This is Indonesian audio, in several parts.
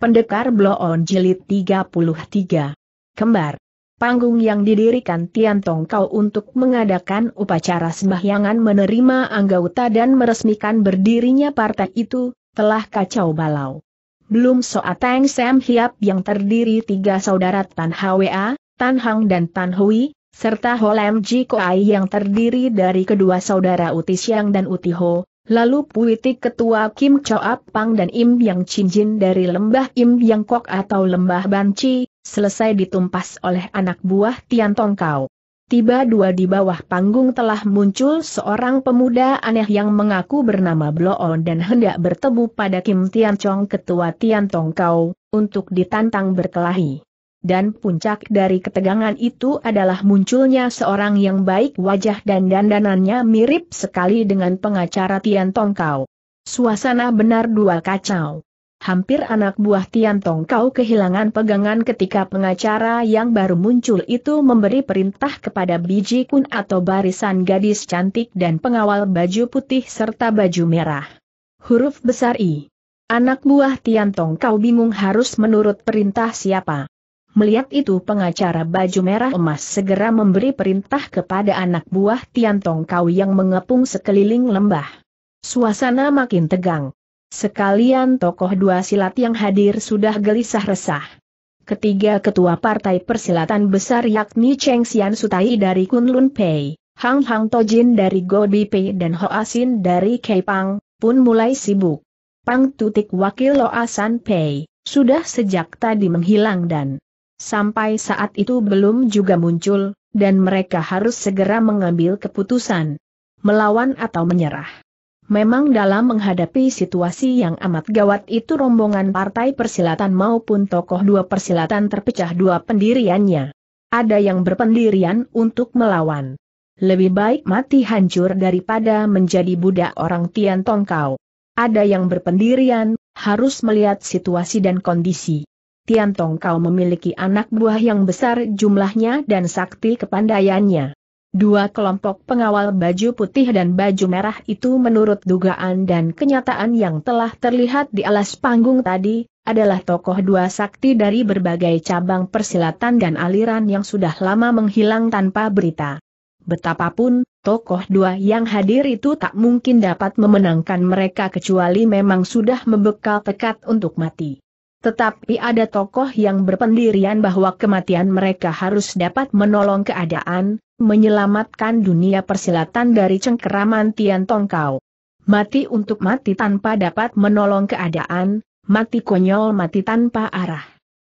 Pendekar Blow On Jilid 33. Kembar. Panggung yang didirikan Tian Tong Kau untuk mengadakan upacara sembahyangan menerima anggota dan meresmikan berdirinya partai itu, telah kacau balau. Belum Soa Teng Sam Hiap yang terdiri tiga saudara Tan Hwa, Tan Hang dan Tan Hui, serta Holem Ji Koai yang terdiri dari kedua saudara Uti Siang dan Uti Ho, Lalu Puitik Ketua Kim Choap Pang dan Im Yang Cinjin dari lembah Im Yang Kok atau lembah Banci, selesai ditumpas oleh anak buah Tian Tongkau. Tiba dua di bawah panggung telah muncul seorang pemuda aneh yang mengaku bernama Bloon dan hendak bertemu pada Kim Tian Chong ketua Tian Tong Kau, untuk ditantang berkelahi dan puncak dari ketegangan itu adalah munculnya seorang yang baik wajah dan dandanannya mirip sekali dengan pengacara Tian Tongkau. Suasana benar dua kacau. Hampir anak buah Tian Tongkau kehilangan pegangan ketika pengacara yang baru muncul itu memberi perintah kepada Biji Kun atau barisan gadis cantik dan pengawal baju putih serta baju merah. Huruf besar I. Anak buah Tian Tongkau bingung harus menurut perintah siapa. Melihat itu pengacara baju merah emas segera memberi perintah kepada anak buah Tiantong Kau yang mengepung sekeliling lembah. Suasana makin tegang. Sekalian tokoh dua silat yang hadir sudah gelisah resah. Ketiga ketua partai persilatan besar yakni Cheng Xian Sutai dari Kunlun Pei, Hang Hang Tojin dari Gobi Pei dan Ho Asin dari Keipang, pun mulai sibuk. Pang Tutik wakil Loasan Pei, sudah sejak tadi menghilang dan sampai saat itu belum juga muncul, dan mereka harus segera mengambil keputusan. Melawan atau menyerah. Memang dalam menghadapi situasi yang amat gawat itu rombongan partai persilatan maupun tokoh dua persilatan terpecah dua pendiriannya. Ada yang berpendirian untuk melawan. Lebih baik mati hancur daripada menjadi budak orang Tian Tongkau. Ada yang berpendirian, harus melihat situasi dan kondisi. Tiantong kau memiliki anak buah yang besar jumlahnya dan sakti kepandaiannya. Dua kelompok pengawal baju putih dan baju merah itu menurut dugaan dan kenyataan yang telah terlihat di alas panggung tadi, adalah tokoh dua sakti dari berbagai cabang persilatan dan aliran yang sudah lama menghilang tanpa berita. Betapapun, tokoh dua yang hadir itu tak mungkin dapat memenangkan mereka kecuali memang sudah membekal tekad untuk mati. Tetapi ada tokoh yang berpendirian bahwa kematian mereka harus dapat menolong keadaan, menyelamatkan dunia persilatan dari cengkeraman Tian Tongkau. Mati untuk mati tanpa dapat menolong keadaan, mati konyol mati tanpa arah.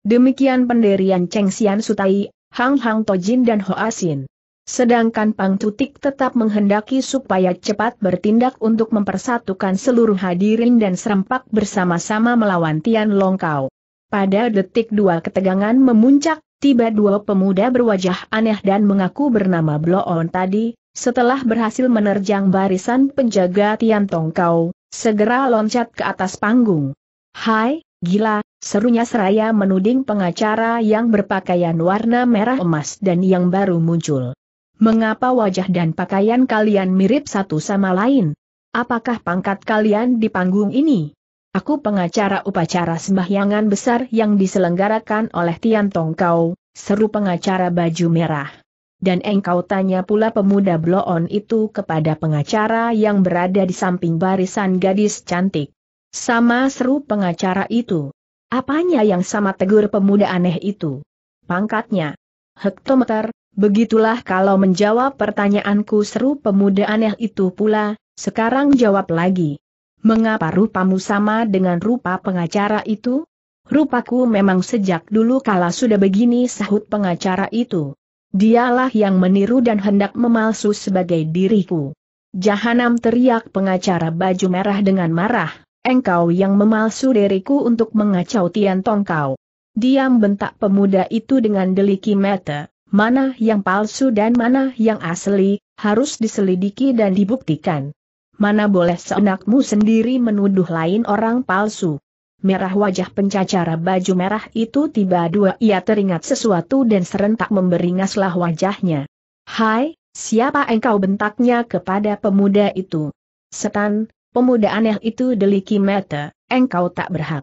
Demikian pendirian Cheng Xian Sutai, Hang Hang Tojin dan Hoa Sin. Sedangkan Pang Tutik tetap menghendaki supaya cepat bertindak untuk mempersatukan seluruh hadirin dan serempak bersama-sama melawan Tian Longkau. Pada detik dua ketegangan memuncak, tiba dua pemuda berwajah aneh dan mengaku bernama Bloon tadi, setelah berhasil menerjang barisan penjaga Tian Tongkau, segera loncat ke atas panggung. Hai, gila, serunya seraya menuding pengacara yang berpakaian warna merah emas dan yang baru muncul. Mengapa wajah dan pakaian kalian mirip satu sama lain? Apakah pangkat kalian di panggung ini? Aku pengacara upacara sembahyangan besar yang diselenggarakan oleh Tian Tongkau, seru pengacara baju merah. Dan engkau tanya pula pemuda bloon itu kepada pengacara yang berada di samping barisan gadis cantik. Sama seru pengacara itu. Apanya yang sama tegur pemuda aneh itu? Pangkatnya. Hektometer, Begitulah kalau menjawab pertanyaanku seru pemuda aneh itu pula, sekarang jawab lagi. Mengapa rupamu sama dengan rupa pengacara itu? Rupaku memang sejak dulu kala sudah begini sahut pengacara itu. Dialah yang meniru dan hendak memalsu sebagai diriku. Jahanam teriak pengacara baju merah dengan marah, engkau yang memalsu diriku untuk mengacau Tian kau Diam bentak pemuda itu dengan deliki mata mana yang palsu dan mana yang asli, harus diselidiki dan dibuktikan. Mana boleh seenakmu sendiri menuduh lain orang palsu. Merah wajah pencacara baju merah itu tiba dua ia teringat sesuatu dan serentak memberingaslah wajahnya. Hai, siapa engkau bentaknya kepada pemuda itu? Setan, pemuda aneh itu deliki mata, engkau tak berhak.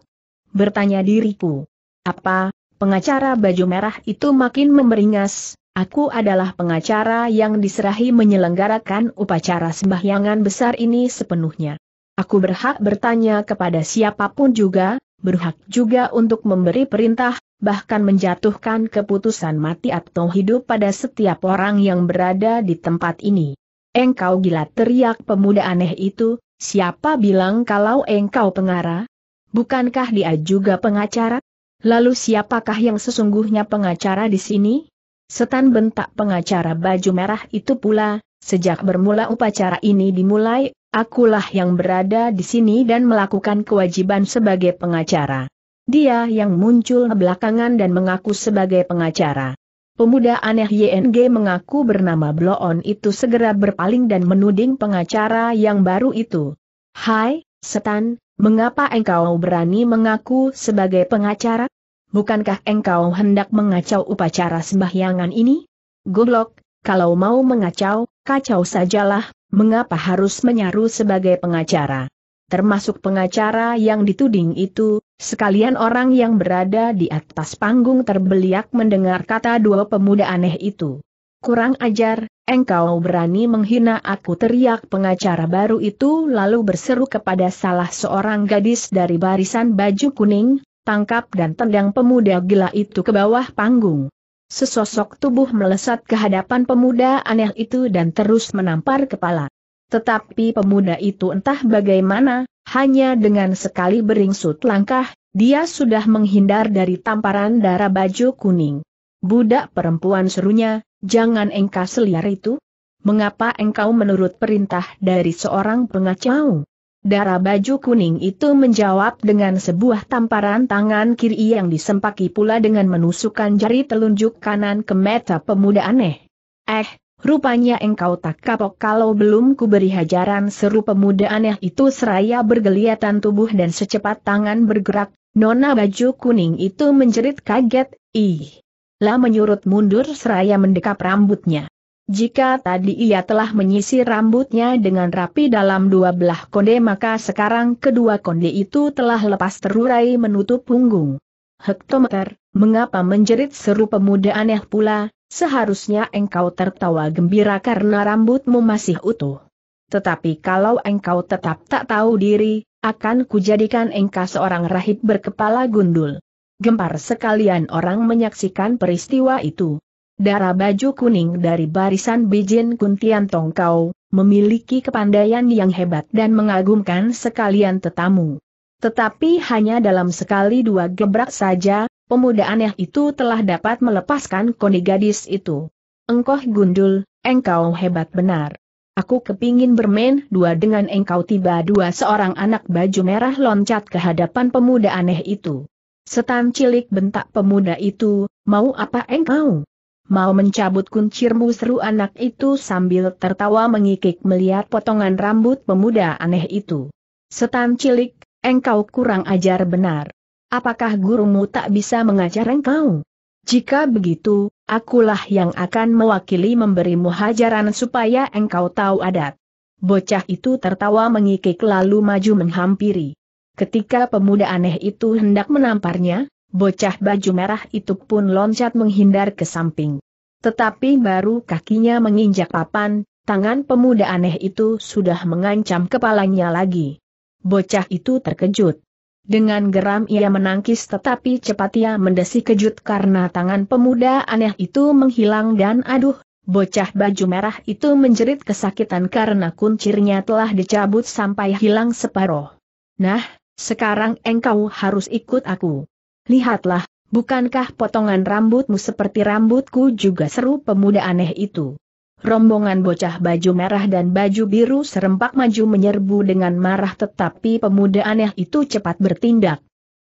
Bertanya diriku. Apa, Pengacara baju merah itu makin memeringas. aku adalah pengacara yang diserahi menyelenggarakan upacara sembahyangan besar ini sepenuhnya. Aku berhak bertanya kepada siapapun juga, berhak juga untuk memberi perintah, bahkan menjatuhkan keputusan mati atau hidup pada setiap orang yang berada di tempat ini. Engkau gila teriak pemuda aneh itu, siapa bilang kalau engkau pengarah? Bukankah dia juga pengacara? Lalu siapakah yang sesungguhnya pengacara di sini? Setan bentak pengacara baju merah itu pula, sejak bermula upacara ini dimulai, akulah yang berada di sini dan melakukan kewajiban sebagai pengacara. Dia yang muncul belakangan dan mengaku sebagai pengacara. Pemuda aneh YNG mengaku bernama Bloon itu segera berpaling dan menuding pengacara yang baru itu. Hai, setan, Mengapa engkau berani mengaku sebagai pengacara? Bukankah engkau hendak mengacau upacara sembahyangan ini? Goblok, kalau mau mengacau, kacau sajalah, mengapa harus menyaru sebagai pengacara? Termasuk pengacara yang dituding itu, sekalian orang yang berada di atas panggung terbeliak mendengar kata dua pemuda aneh itu. Kurang ajar, engkau berani menghina aku teriak pengacara baru itu lalu berseru kepada salah seorang gadis dari barisan baju kuning, tangkap dan tendang pemuda gila itu ke bawah panggung. Sesosok tubuh melesat ke hadapan pemuda aneh itu dan terus menampar kepala. Tetapi pemuda itu entah bagaimana, hanya dengan sekali beringsut langkah, dia sudah menghindar dari tamparan darah baju kuning. Budak perempuan serunya, Jangan engkau seliar itu. Mengapa engkau menurut perintah dari seorang pengacau? Darah baju kuning itu menjawab dengan sebuah tamparan tangan kiri yang disempaki pula dengan menusukkan jari telunjuk kanan ke mata pemuda aneh. Eh, rupanya engkau tak kapok kalau belum kuberi hajaran seru pemuda aneh itu seraya bergeliatan tubuh dan secepat tangan bergerak, nona baju kuning itu menjerit kaget, ih. La menyurut mundur seraya mendekap rambutnya. Jika tadi ia telah menyisir rambutnya dengan rapi dalam dua belah konde maka sekarang kedua konde itu telah lepas terurai menutup punggung. Hektometer, mengapa menjerit seru pemuda aneh pula, seharusnya engkau tertawa gembira karena rambutmu masih utuh. Tetapi kalau engkau tetap tak tahu diri, akan kujadikan engkau seorang rahib berkepala gundul. Gempar sekalian orang menyaksikan peristiwa itu. Darah baju kuning dari barisan Bijin Kuntian Tongkau, memiliki kepandaian yang hebat dan mengagumkan sekalian tetamu. Tetapi hanya dalam sekali dua gebrak saja, pemuda aneh itu telah dapat melepaskan koni gadis itu. Engkau gundul, engkau hebat benar. Aku kepingin bermain dua dengan engkau tiba dua seorang anak baju merah loncat ke hadapan pemuda aneh itu. Setan cilik bentak pemuda itu, mau apa engkau? Mau mencabut kuncirmu seru anak itu sambil tertawa mengikik melihat potongan rambut pemuda aneh itu. Setan cilik, engkau kurang ajar benar. Apakah gurumu tak bisa mengajar engkau? Jika begitu, akulah yang akan mewakili memberimu hajaran supaya engkau tahu adat. Bocah itu tertawa mengikik lalu maju menghampiri. Ketika pemuda aneh itu hendak menamparnya, bocah baju merah itu pun loncat menghindar ke samping. Tetapi baru kakinya menginjak papan, tangan pemuda aneh itu sudah mengancam kepalanya lagi. Bocah itu terkejut. Dengan geram ia menangkis tetapi cepat ia mendesih kejut karena tangan pemuda aneh itu menghilang dan aduh, bocah baju merah itu menjerit kesakitan karena kuncirnya telah dicabut sampai hilang separoh. Nah, sekarang engkau harus ikut aku. Lihatlah, bukankah potongan rambutmu seperti rambutku juga seru pemuda aneh itu. Rombongan bocah baju merah dan baju biru serempak maju menyerbu dengan marah tetapi pemuda aneh itu cepat bertindak.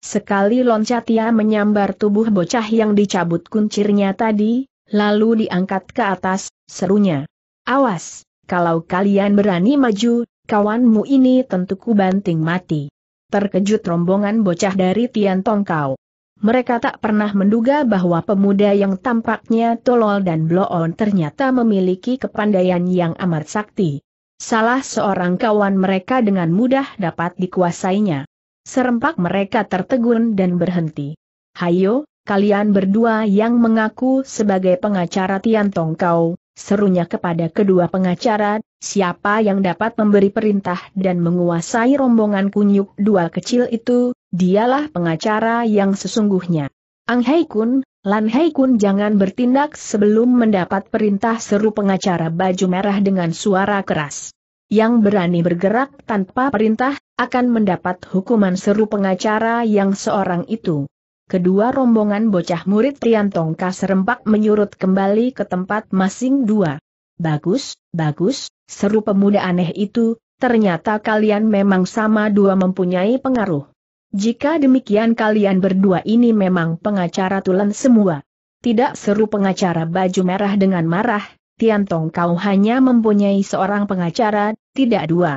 Sekali loncat ia menyambar tubuh bocah yang dicabut kuncirnya tadi, lalu diangkat ke atas, serunya. Awas, kalau kalian berani maju, kawanmu ini tentu kubanting mati terkejut rombongan bocah dari Tian Tongkau. Mereka tak pernah menduga bahwa pemuda yang tampaknya tolol dan bloon ternyata memiliki kepandaian yang amat sakti. Salah seorang kawan mereka dengan mudah dapat dikuasainya. Serempak mereka tertegun dan berhenti. Hayo, kalian berdua yang mengaku sebagai pengacara Tian Tongkau, serunya kepada kedua pengacara, siapa yang dapat memberi perintah dan menguasai rombongan kunyuk dua kecil itu, dialah pengacara yang sesungguhnya. Ang Hei Kun, Lan Hei Kun jangan bertindak sebelum mendapat perintah seru pengacara baju merah dengan suara keras. Yang berani bergerak tanpa perintah, akan mendapat hukuman seru pengacara yang seorang itu kedua rombongan bocah murid Tian Tongka serempak menyurut kembali ke tempat masing dua. Bagus, bagus, seru pemuda aneh itu, ternyata kalian memang sama dua mempunyai pengaruh. Jika demikian kalian berdua ini memang pengacara tulen semua. Tidak seru pengacara baju merah dengan marah, Tian Tong kau hanya mempunyai seorang pengacara, tidak dua.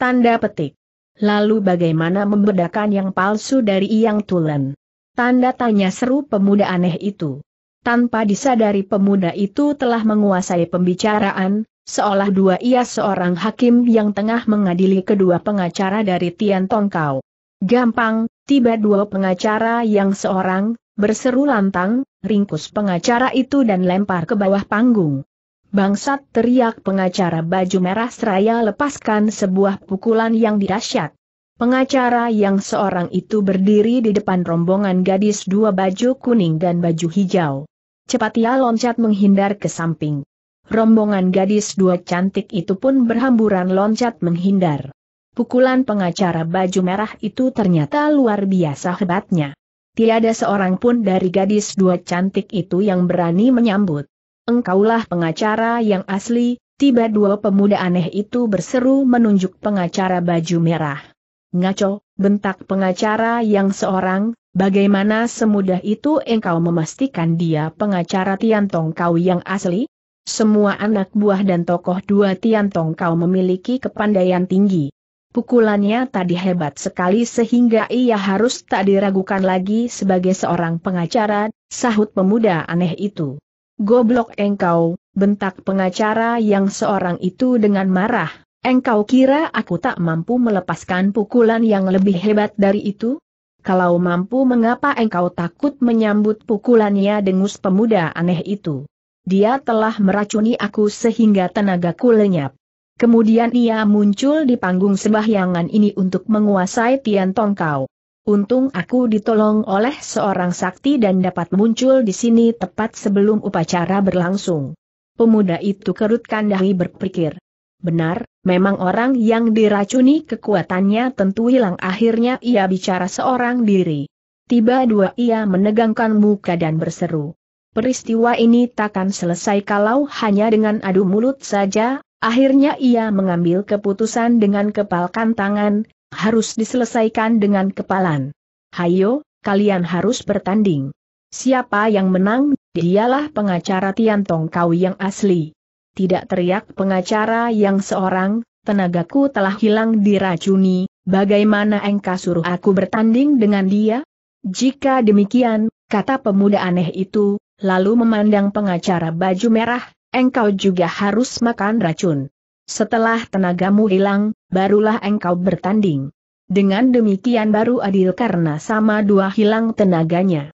Tanda petik. Lalu bagaimana membedakan yang palsu dari yang tulen? Tanda tanya seru pemuda aneh itu. Tanpa disadari pemuda itu telah menguasai pembicaraan, seolah dua ia seorang hakim yang tengah mengadili kedua pengacara dari Tian Tongkau. Gampang, tiba dua pengacara yang seorang, berseru lantang, ringkus pengacara itu dan lempar ke bawah panggung. Bangsat teriak pengacara baju merah seraya lepaskan sebuah pukulan yang dirasyat. Pengacara yang seorang itu berdiri di depan rombongan gadis dua baju kuning dan baju hijau. Cepat ia loncat menghindar ke samping. Rombongan gadis dua cantik itu pun berhamburan loncat menghindar. Pukulan pengacara baju merah itu ternyata luar biasa hebatnya. Tiada seorang pun dari gadis dua cantik itu yang berani menyambut. Engkaulah pengacara yang asli, tiba dua pemuda aneh itu berseru menunjuk pengacara baju merah. Ngaco, bentak pengacara yang seorang, bagaimana semudah itu engkau memastikan dia pengacara Tiantong kau yang asli? Semua anak buah dan tokoh dua Tiantong kau memiliki kepandaian tinggi. Pukulannya tadi hebat sekali sehingga ia harus tak diragukan lagi sebagai seorang pengacara, sahut pemuda aneh itu. Goblok engkau, bentak pengacara yang seorang itu dengan marah Engkau kira aku tak mampu melepaskan pukulan yang lebih hebat dari itu? Kalau mampu mengapa engkau takut menyambut pukulannya dengus pemuda aneh itu? Dia telah meracuni aku sehingga tenagaku lenyap. Kemudian ia muncul di panggung sembahyangan ini untuk menguasai Tian Tongkau. Untung aku ditolong oleh seorang sakti dan dapat muncul di sini tepat sebelum upacara berlangsung. Pemuda itu kerutkan dahi berpikir. Benar, memang orang yang diracuni kekuatannya tentu hilang akhirnya ia bicara seorang diri. Tiba dua ia menegangkan muka dan berseru. Peristiwa ini takkan selesai kalau hanya dengan adu mulut saja, akhirnya ia mengambil keputusan dengan kepalkan tangan, harus diselesaikan dengan kepalan. Hayo, kalian harus bertanding. Siapa yang menang, dialah pengacara Tiantong Kau yang asli tidak teriak pengacara yang seorang, tenagaku telah hilang diracuni, bagaimana engkau suruh aku bertanding dengan dia? Jika demikian, kata pemuda aneh itu, lalu memandang pengacara baju merah, engkau juga harus makan racun. Setelah tenagamu hilang, barulah engkau bertanding. Dengan demikian baru adil karena sama dua hilang tenaganya.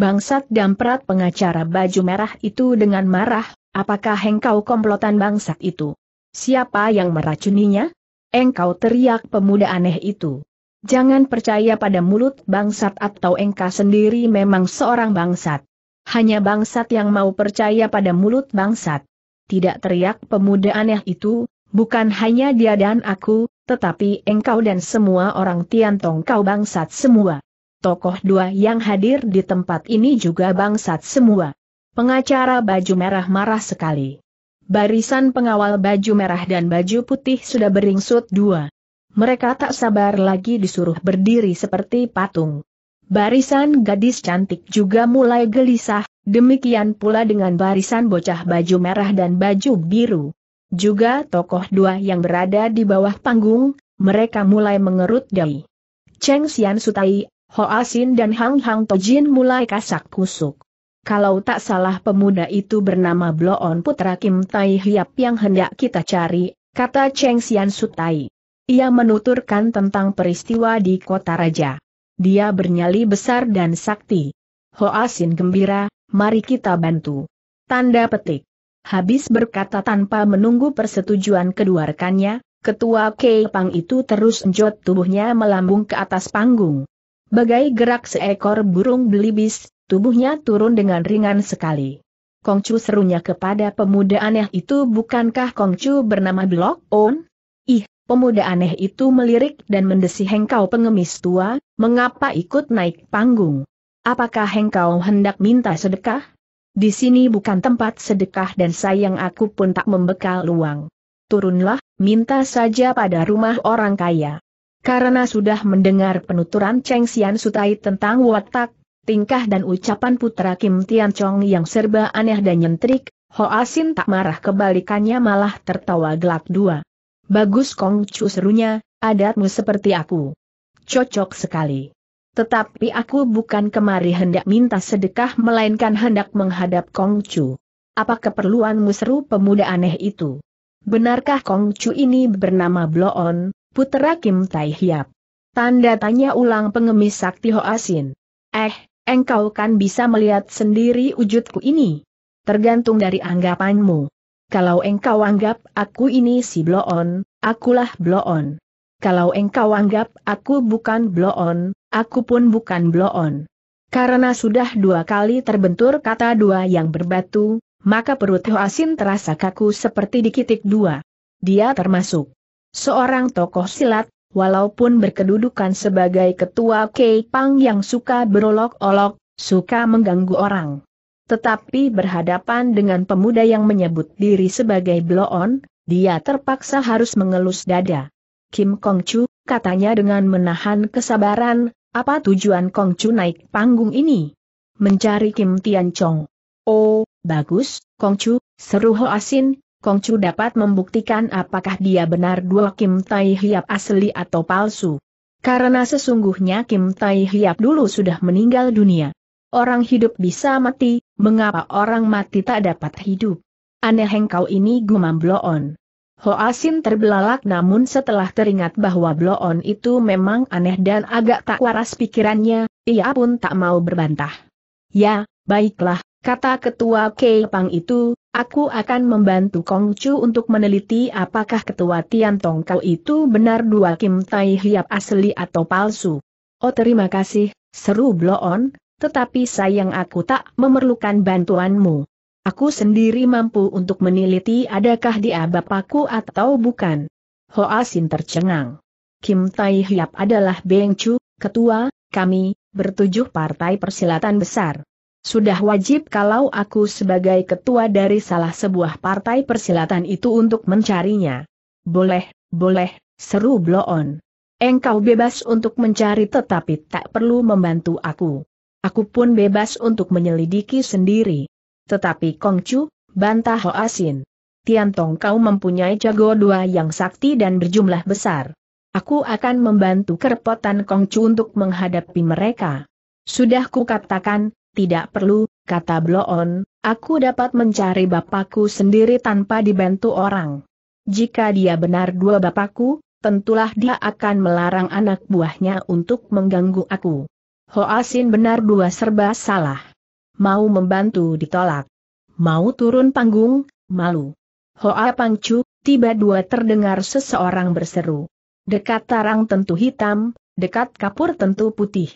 Bangsat damprat pengacara baju merah itu dengan marah, apakah engkau komplotan bangsat itu? Siapa yang meracuninya? Engkau teriak pemuda aneh itu. Jangan percaya pada mulut bangsat atau engkau sendiri memang seorang bangsat. Hanya bangsat yang mau percaya pada mulut bangsat. Tidak teriak pemuda aneh itu, bukan hanya dia dan aku, tetapi engkau dan semua orang Tiantong kau bangsat semua tokoh dua yang hadir di tempat ini juga bangsat semua. Pengacara baju merah marah sekali. Barisan pengawal baju merah dan baju putih sudah beringsut dua. Mereka tak sabar lagi disuruh berdiri seperti patung. Barisan gadis cantik juga mulai gelisah, demikian pula dengan barisan bocah baju merah dan baju biru. Juga tokoh dua yang berada di bawah panggung, mereka mulai mengerut dahi. Cheng Xian Sutai Ho Asin ah dan Hang Hang Tojin mulai kasak kusuk. Kalau tak salah pemuda itu bernama Bloon Putra Kim Tai Hiap yang hendak kita cari, kata Cheng Xian Sutai. Ia menuturkan tentang peristiwa di kota raja. Dia bernyali besar dan sakti. Ho Asin ah gembira, mari kita bantu. Tanda petik. Habis berkata tanpa menunggu persetujuan kedua rekannya, ketua Kepang itu terus enjot tubuhnya melambung ke atas panggung. Bagai gerak seekor burung belibis, tubuhnya turun dengan ringan sekali. Kongcu serunya kepada pemuda aneh itu bukankah Kongcu bernama Blok On? Ih, pemuda aneh itu melirik dan mendesih hengkau pengemis tua, mengapa ikut naik panggung? Apakah hengkau hendak minta sedekah? Di sini bukan tempat sedekah dan sayang aku pun tak membekal uang. Turunlah, minta saja pada rumah orang kaya. Karena sudah mendengar penuturan Cheng Xian Sutai tentang watak, tingkah dan ucapan putra Kim Tian Chong yang serba aneh dan nyentrik, Ho Asin tak marah kebalikannya malah tertawa gelak dua. Bagus Kong Chu serunya, adatmu seperti aku. Cocok sekali. Tetapi aku bukan kemari hendak minta sedekah melainkan hendak menghadap Kong Chu. Apa keperluanmu seru pemuda aneh itu? Benarkah Kong Chu ini bernama Bloon, putera Kim Tai Hiap. Tanda tanya ulang pengemis sakti Ho Asin. Eh, engkau kan bisa melihat sendiri wujudku ini. Tergantung dari anggapanmu. Kalau engkau anggap aku ini si Bloon, akulah Bloon. Kalau engkau anggap aku bukan Bloon, aku pun bukan Bloon. Karena sudah dua kali terbentur kata dua yang berbatu, maka perut Ho Asin terasa kaku seperti dikitik dua. Dia termasuk Seorang tokoh silat, walaupun berkedudukan sebagai ketua Kepang yang suka berolok-olok, suka mengganggu orang. Tetapi berhadapan dengan pemuda yang menyebut diri sebagai bloon, dia terpaksa harus mengelus dada. Kim Kong Chu, katanya dengan menahan kesabaran, apa tujuan Kong Chu naik panggung ini? Mencari Kim Tian Chong. Oh, bagus, Kong Chu, seru Ho Asin, Kongcu dapat membuktikan apakah dia benar dua Kim Tai Hiap asli atau palsu. Karena sesungguhnya Kim Tai Hiap dulu sudah meninggal dunia. Orang hidup bisa mati, mengapa orang mati tak dapat hidup? Aneh hengkau ini gumam Bloon. Hoasin terbelalak namun setelah teringat bahwa Bloon itu memang aneh dan agak tak waras pikirannya, ia pun tak mau berbantah. Ya, baiklah, Kata ketua Kei Pang itu, aku akan membantu Kong Chu untuk meneliti apakah ketua Tian Tong Kau itu benar dua Kim Tai Hiap asli atau palsu. Oh terima kasih, seru Bloon. tetapi sayang aku tak memerlukan bantuanmu. Aku sendiri mampu untuk meneliti adakah dia bapakku atau bukan. Hoa Sin tercengang. Kim Tai Hiap adalah Beng Chu, ketua, kami, bertujuh partai persilatan besar. Sudah wajib kalau aku sebagai ketua dari salah sebuah partai persilatan itu untuk mencarinya. Boleh, boleh, seru Bloon. Engkau bebas untuk mencari tetapi tak perlu membantu aku. Aku pun bebas untuk menyelidiki sendiri. Tetapi Kongcu, bantah Hoasin. Tiantong kau mempunyai jago dua yang sakti dan berjumlah besar. Aku akan membantu kerepotan Kongcu untuk menghadapi mereka. Sudah kukatakan, tidak perlu, kata Bloon, aku dapat mencari bapakku sendiri tanpa dibantu orang. Jika dia benar dua bapakku, tentulah dia akan melarang anak buahnya untuk mengganggu aku. Hoasin benar dua serba salah. Mau membantu ditolak. Mau turun panggung, malu. Hoa Pangcu, tiba dua terdengar seseorang berseru. Dekat tarang tentu hitam, dekat kapur tentu putih.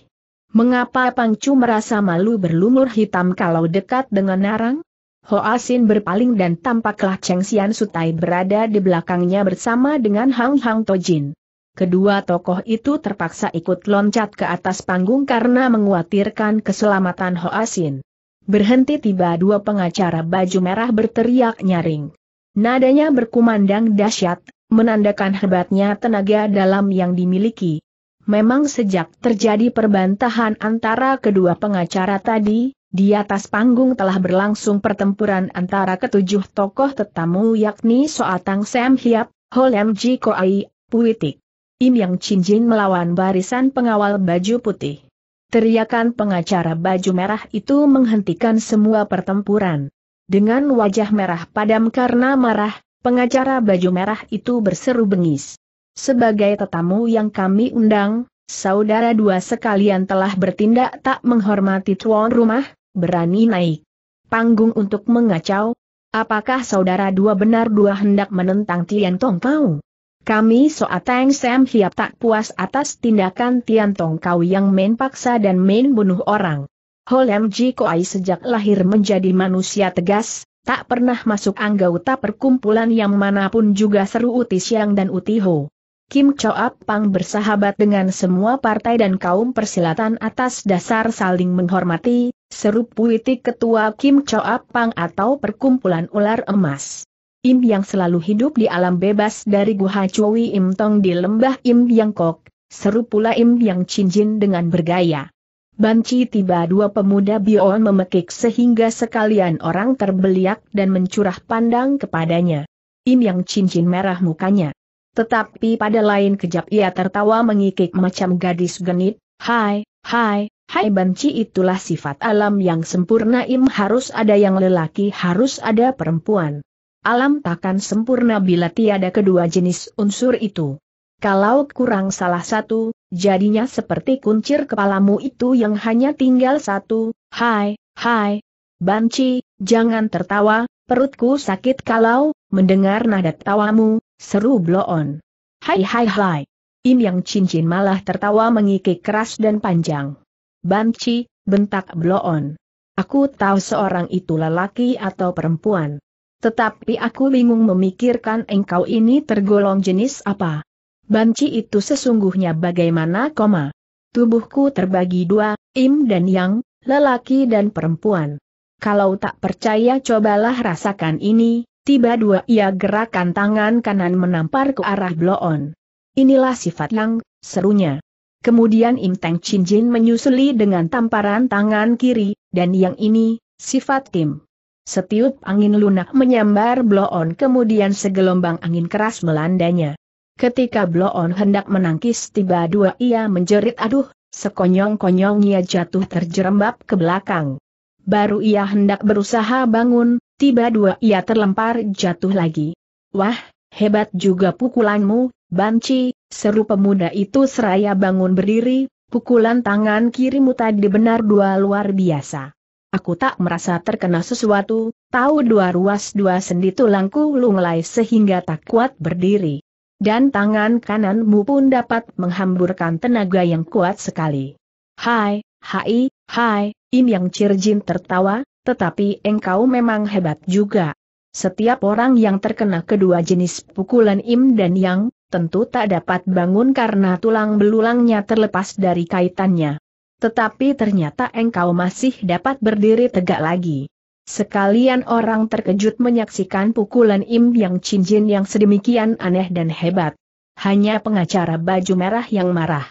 Mengapa Pangcu merasa malu berlumur hitam kalau dekat dengan Narang? Asin berpaling dan tampaklah Cheng Xian Sutai berada di belakangnya bersama dengan Hang Hang Tojin. Kedua tokoh itu terpaksa ikut loncat ke atas panggung karena menguatirkan keselamatan Ho Asin. Berhenti tiba dua pengacara baju merah berteriak nyaring. Nadanya berkumandang dahsyat, menandakan hebatnya tenaga dalam yang dimiliki. Memang sejak terjadi perbantahan antara kedua pengacara tadi, di atas panggung telah berlangsung pertempuran antara ketujuh tokoh tetamu yakni Soatang Sam Hiap, Holem Ji Koai, Puitik. Im Yang Chinjin melawan barisan pengawal baju putih. Teriakan pengacara baju merah itu menghentikan semua pertempuran. Dengan wajah merah padam karena marah, pengacara baju merah itu berseru bengis. Sebagai tetamu yang kami undang, saudara dua sekalian telah bertindak tak menghormati tuan rumah, berani naik panggung untuk mengacau. Apakah saudara dua benar dua hendak menentang Tian Tong Kau? Kami Soateng Sam Hiap tak puas atas tindakan Tian Tong Kau yang main paksa dan main bunuh orang. Holem Ji Koai sejak lahir menjadi manusia tegas, tak pernah masuk anggota perkumpulan yang manapun juga seru Uti Siang dan Uti Ho. Kim Choa Pang bersahabat dengan semua partai dan kaum persilatan atas dasar saling menghormati, seru puitik ketua Kim Choa Pang atau perkumpulan ular emas. Im yang selalu hidup di alam bebas dari Guha Chowi Im Tong di lembah Im Yang Kok, seru pula Im Yang Cincin dengan bergaya. Banci tiba dua pemuda Bion memekik sehingga sekalian orang terbeliak dan mencurah pandang kepadanya. Im Yang Cincin merah mukanya. Tetapi pada lain kejap ia tertawa mengikik macam gadis genit, Hai, hai, hai banci itulah sifat alam yang sempurna im harus ada yang lelaki harus ada perempuan. Alam takkan sempurna bila tiada kedua jenis unsur itu. Kalau kurang salah satu, jadinya seperti kuncir kepalamu itu yang hanya tinggal satu, hai, hai. Banci, jangan tertawa, perutku sakit kalau, mendengar nada tawamu, Seru Bloon. Hai hai hai. Im yang cincin malah tertawa mengikik keras dan panjang. Banci, bentak Bloon. Aku tahu seorang itu lelaki atau perempuan. Tetapi aku bingung memikirkan engkau ini tergolong jenis apa. Banci itu sesungguhnya bagaimana koma. Tubuhku terbagi dua, im dan yang, lelaki dan perempuan. Kalau tak percaya cobalah rasakan ini, Tiba dua ia gerakan tangan kanan menampar ke arah bloon. Inilah sifat yang, serunya. Kemudian Im Teng Chin Jin menyusuli dengan tamparan tangan kiri, dan yang ini, sifat Tim. Setiup angin lunak menyambar bloon kemudian segelombang angin keras melandanya. Ketika bloon hendak menangkis tiba dua ia menjerit aduh, sekonyong konyong ia jatuh terjerembab ke belakang. Baru ia hendak berusaha bangun, Tiba dua ia terlempar jatuh lagi. Wah, hebat juga pukulanmu, Banci, seru pemuda itu seraya bangun berdiri, pukulan tangan kirimu tadi benar dua luar biasa. Aku tak merasa terkena sesuatu, tahu dua ruas dua sendi tulangku lunglai sehingga tak kuat berdiri. Dan tangan kananmu pun dapat menghamburkan tenaga yang kuat sekali. Hai, hai, hai, Im Yang Cirjin tertawa, tetapi engkau memang hebat juga. Setiap orang yang terkena kedua jenis pukulan im dan yang, tentu tak dapat bangun karena tulang belulangnya terlepas dari kaitannya. Tetapi ternyata engkau masih dapat berdiri tegak lagi. Sekalian orang terkejut menyaksikan pukulan im yang cincin yang sedemikian aneh dan hebat. Hanya pengacara baju merah yang marah.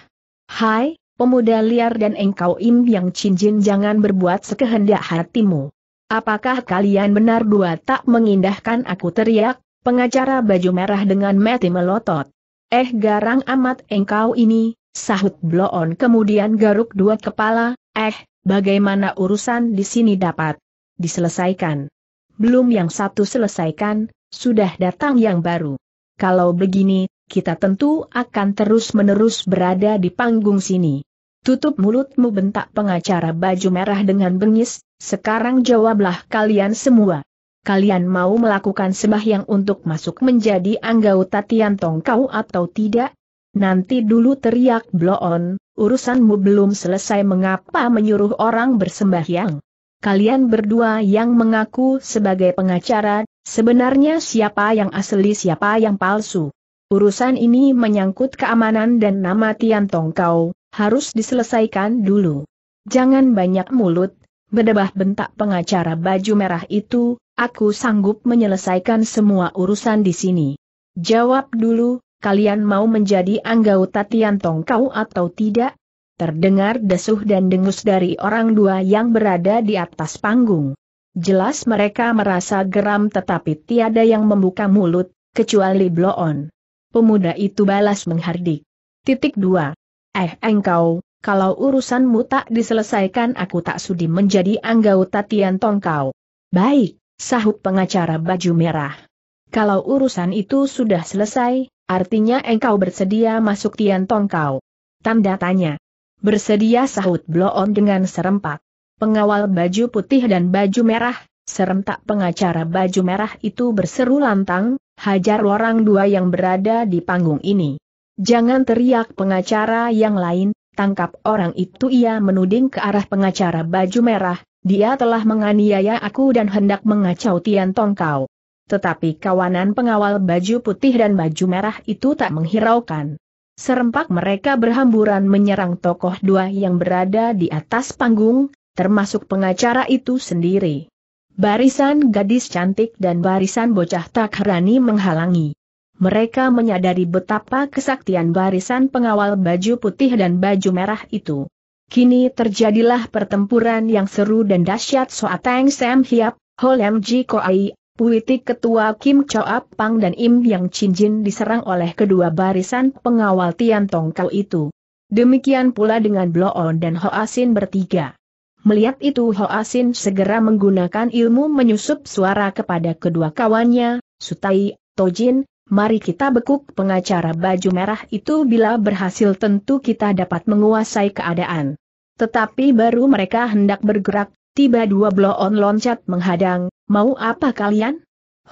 Hai, Pemuda liar dan engkau Im yang cincin jangan berbuat sekehendak hatimu. Apakah kalian benar dua tak mengindahkan aku teriak, pengacara baju merah dengan mati melotot. Eh garang amat engkau ini, sahut Bloon kemudian garuk dua kepala, eh, bagaimana urusan di sini dapat diselesaikan. Belum yang satu selesaikan, sudah datang yang baru. Kalau begini, kita tentu akan terus-menerus berada di panggung sini. Tutup mulutmu bentak pengacara baju merah dengan bengis, sekarang jawablah kalian semua. Kalian mau melakukan sembahyang untuk masuk menjadi anggota Tian Tong kau atau tidak? Nanti dulu teriak bloon, urusanmu belum selesai mengapa menyuruh orang bersembahyang. Kalian berdua yang mengaku sebagai pengacara, sebenarnya siapa yang asli siapa yang palsu urusan ini menyangkut keamanan dan nama Tiantong kau, harus diselesaikan dulu. Jangan banyak mulut, bedebah bentak pengacara baju merah itu, aku sanggup menyelesaikan semua urusan di sini. Jawab dulu, kalian mau menjadi anggota Tiantong kau atau tidak? Terdengar desuh dan dengus dari orang dua yang berada di atas panggung. Jelas mereka merasa geram tetapi tiada yang membuka mulut, kecuali Bloon. Pemuda itu balas menghardik. Titik dua. Eh engkau, kalau urusanmu tak diselesaikan aku tak sudi menjadi anggota tatian Tongkau. Baik, sahut pengacara baju merah. Kalau urusan itu sudah selesai, artinya engkau bersedia masuk Tian Tongkau. Tanda tanya. Bersedia sahut Bloon dengan serempak. Pengawal baju putih dan baju merah, serentak pengacara baju merah itu berseru lantang, hajar orang dua yang berada di panggung ini. Jangan teriak pengacara yang lain, tangkap orang itu ia menuding ke arah pengacara baju merah, dia telah menganiaya aku dan hendak mengacau Tian Tong kau. Tetapi kawanan pengawal baju putih dan baju merah itu tak menghiraukan. Serempak mereka berhamburan menyerang tokoh dua yang berada di atas panggung, termasuk pengacara itu sendiri. Barisan gadis cantik dan barisan bocah tak herani menghalangi. Mereka menyadari betapa kesaktian barisan pengawal baju putih dan baju merah itu. Kini terjadilah pertempuran yang seru dan dahsyat Soateng Sam Hiap, Holem Ji Koai, Puitik Ketua Kim Choap Pang dan Im Yang Chinjin diserang oleh kedua barisan pengawal Tian Kau itu. Demikian pula dengan Bloon dan Ho Asin bertiga. Melihat itu Ho Asin segera menggunakan ilmu menyusup suara kepada kedua kawannya, Sutai, Tojin, mari kita bekuk pengacara baju merah itu bila berhasil tentu kita dapat menguasai keadaan. Tetapi baru mereka hendak bergerak, tiba dua bloon loncat menghadang, mau apa kalian?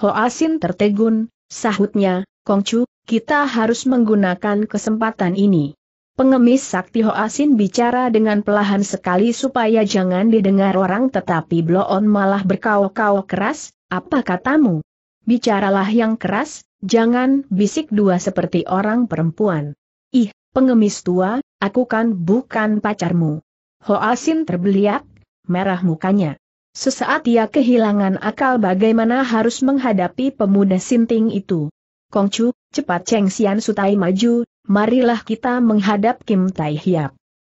Ho Asin tertegun, sahutnya, Kongcu, kita harus menggunakan kesempatan ini. Pengemis Sakti Hoasin bicara dengan pelahan sekali supaya jangan didengar orang tetapi Bloon malah berkau-kau keras, apa katamu? Bicaralah yang keras, jangan bisik dua seperti orang perempuan. Ih, pengemis tua, aku kan bukan pacarmu. Hoasin terbeliak, merah mukanya. Sesaat ia kehilangan akal bagaimana harus menghadapi pemuda sinting itu. Kongcu, cepat Cheng Xian Sutai maju, marilah kita menghadap Kim Tai Hiap.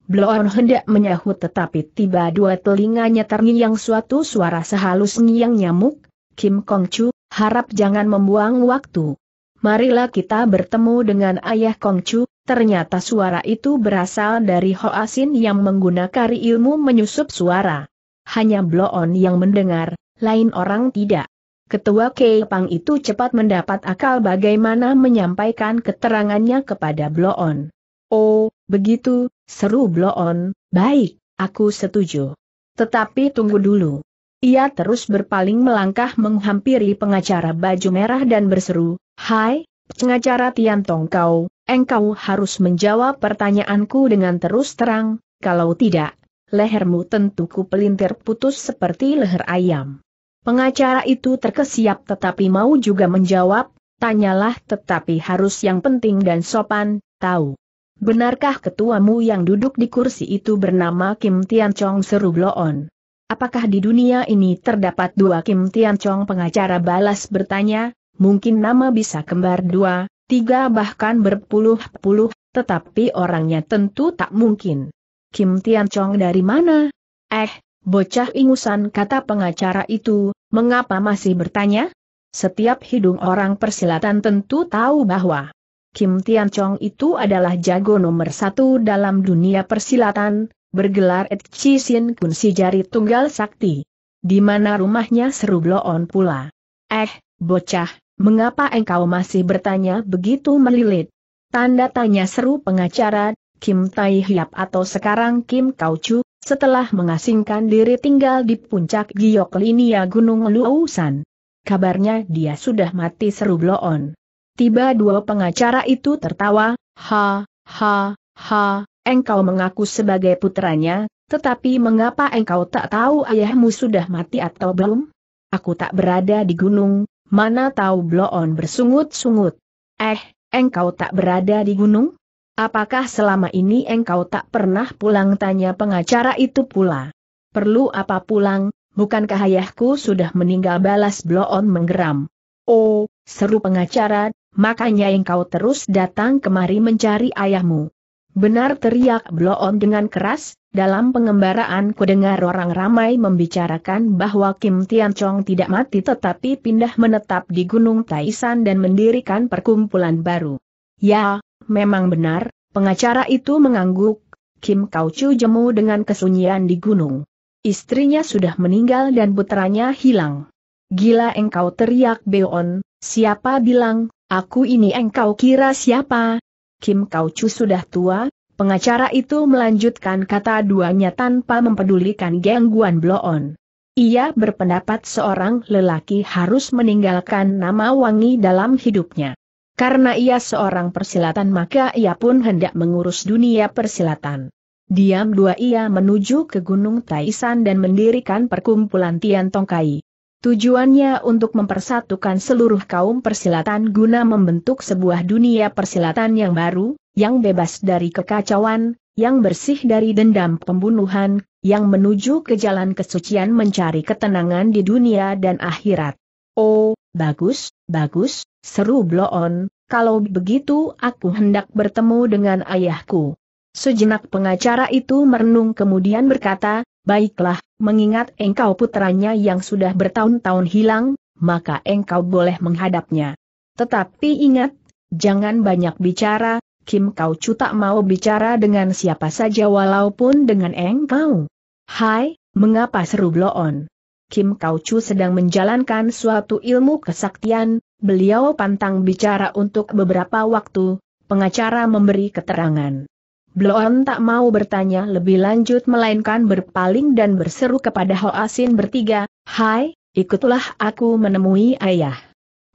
Bloon hendak menyahut tetapi tiba dua telinganya terngiang suatu suara sehalus ngiang nyamuk, Kim Kong Chu, harap jangan membuang waktu. Marilah kita bertemu dengan ayah Kong Chu, ternyata suara itu berasal dari Ho Asin yang menggunakan ilmu menyusup suara. Hanya Bloon yang mendengar, lain orang tidak. Ketua Keipang itu cepat mendapat akal bagaimana menyampaikan keterangannya kepada Bloon. Oh, begitu, seru Bloon, baik, aku setuju. Tetapi tunggu dulu. Ia terus berpaling melangkah menghampiri pengacara baju merah dan berseru, Hai, pengacara Tian Tong Kau, engkau harus menjawab pertanyaanku dengan terus terang, kalau tidak, lehermu tentu ku pelintir putus seperti leher ayam. Pengacara itu terkesiap tetapi mau juga menjawab, tanyalah tetapi harus yang penting dan sopan, tahu. Benarkah ketuamu yang duduk di kursi itu bernama Kim Tian Chong seru Bloon? Apakah di dunia ini terdapat dua Kim Tian Chong pengacara balas bertanya, mungkin nama bisa kembar dua, tiga bahkan berpuluh-puluh, tetapi orangnya tentu tak mungkin. Kim Tian Chong dari mana? Eh, Bocah ingusan kata pengacara itu, mengapa masih bertanya? Setiap hidung orang persilatan tentu tahu bahwa Kim Tian Chong itu adalah jago nomor satu dalam dunia persilatan, bergelar Et Chi Sin Kun si jari tunggal sakti. Di mana rumahnya seru bloon pula. Eh, bocah, mengapa engkau masih bertanya begitu melilit? Tanda tanya seru pengacara, Kim Tai Hiap atau sekarang Kim Kau Chu, setelah mengasingkan diri tinggal di puncak giok linia Gunung Luusan. Kabarnya dia sudah mati seru bloon. Tiba dua pengacara itu tertawa, ha, ha, ha, engkau mengaku sebagai putranya, tetapi mengapa engkau tak tahu ayahmu sudah mati atau belum? Aku tak berada di gunung, mana tahu bloon bersungut-sungut. Eh, engkau tak berada di gunung? Apakah selama ini engkau tak pernah pulang? Tanya pengacara itu pula. Perlu apa pulang? Bukankah ayahku sudah meninggal balas Bloon menggeram. Oh, seru pengacara, makanya engkau terus datang kemari mencari ayahmu. Benar teriak Bloon dengan keras, dalam pengembaraan ku dengar orang ramai membicarakan bahwa Kim Tian Chong tidak mati tetapi pindah menetap di Gunung Taisan dan mendirikan perkumpulan baru. Ya, Memang benar, pengacara itu mengangguk, Kim Kau Chu jemu dengan kesunyian di gunung. Istrinya sudah meninggal dan putranya hilang. Gila engkau teriak Beon, siapa bilang, aku ini engkau kira siapa? Kim Kau Chu sudah tua, pengacara itu melanjutkan kata duanya tanpa mempedulikan gangguan Bloon. Ia berpendapat seorang lelaki harus meninggalkan nama wangi dalam hidupnya. Karena ia seorang persilatan maka ia pun hendak mengurus dunia persilatan. Diam dua ia menuju ke Gunung Taisan dan mendirikan perkumpulan Tian Tongkai. Tujuannya untuk mempersatukan seluruh kaum persilatan guna membentuk sebuah dunia persilatan yang baru, yang bebas dari kekacauan, yang bersih dari dendam pembunuhan, yang menuju ke jalan kesucian mencari ketenangan di dunia dan akhirat. Oh, bagus, bagus, Seru Bloon, kalau begitu aku hendak bertemu dengan ayahku. Sejenak pengacara itu merenung kemudian berkata, baiklah, mengingat engkau putranya yang sudah bertahun-tahun hilang, maka engkau boleh menghadapnya. Tetapi ingat, jangan banyak bicara, Kim Kau Chu tak mau bicara dengan siapa saja walaupun dengan engkau. Hai, mengapa seru bloon? Kim Kau Chu sedang menjalankan suatu ilmu kesaktian, beliau pantang bicara untuk beberapa waktu, pengacara memberi keterangan. Bloon tak mau bertanya lebih lanjut melainkan berpaling dan berseru kepada Hoasin bertiga, Hai, ikutlah aku menemui ayah.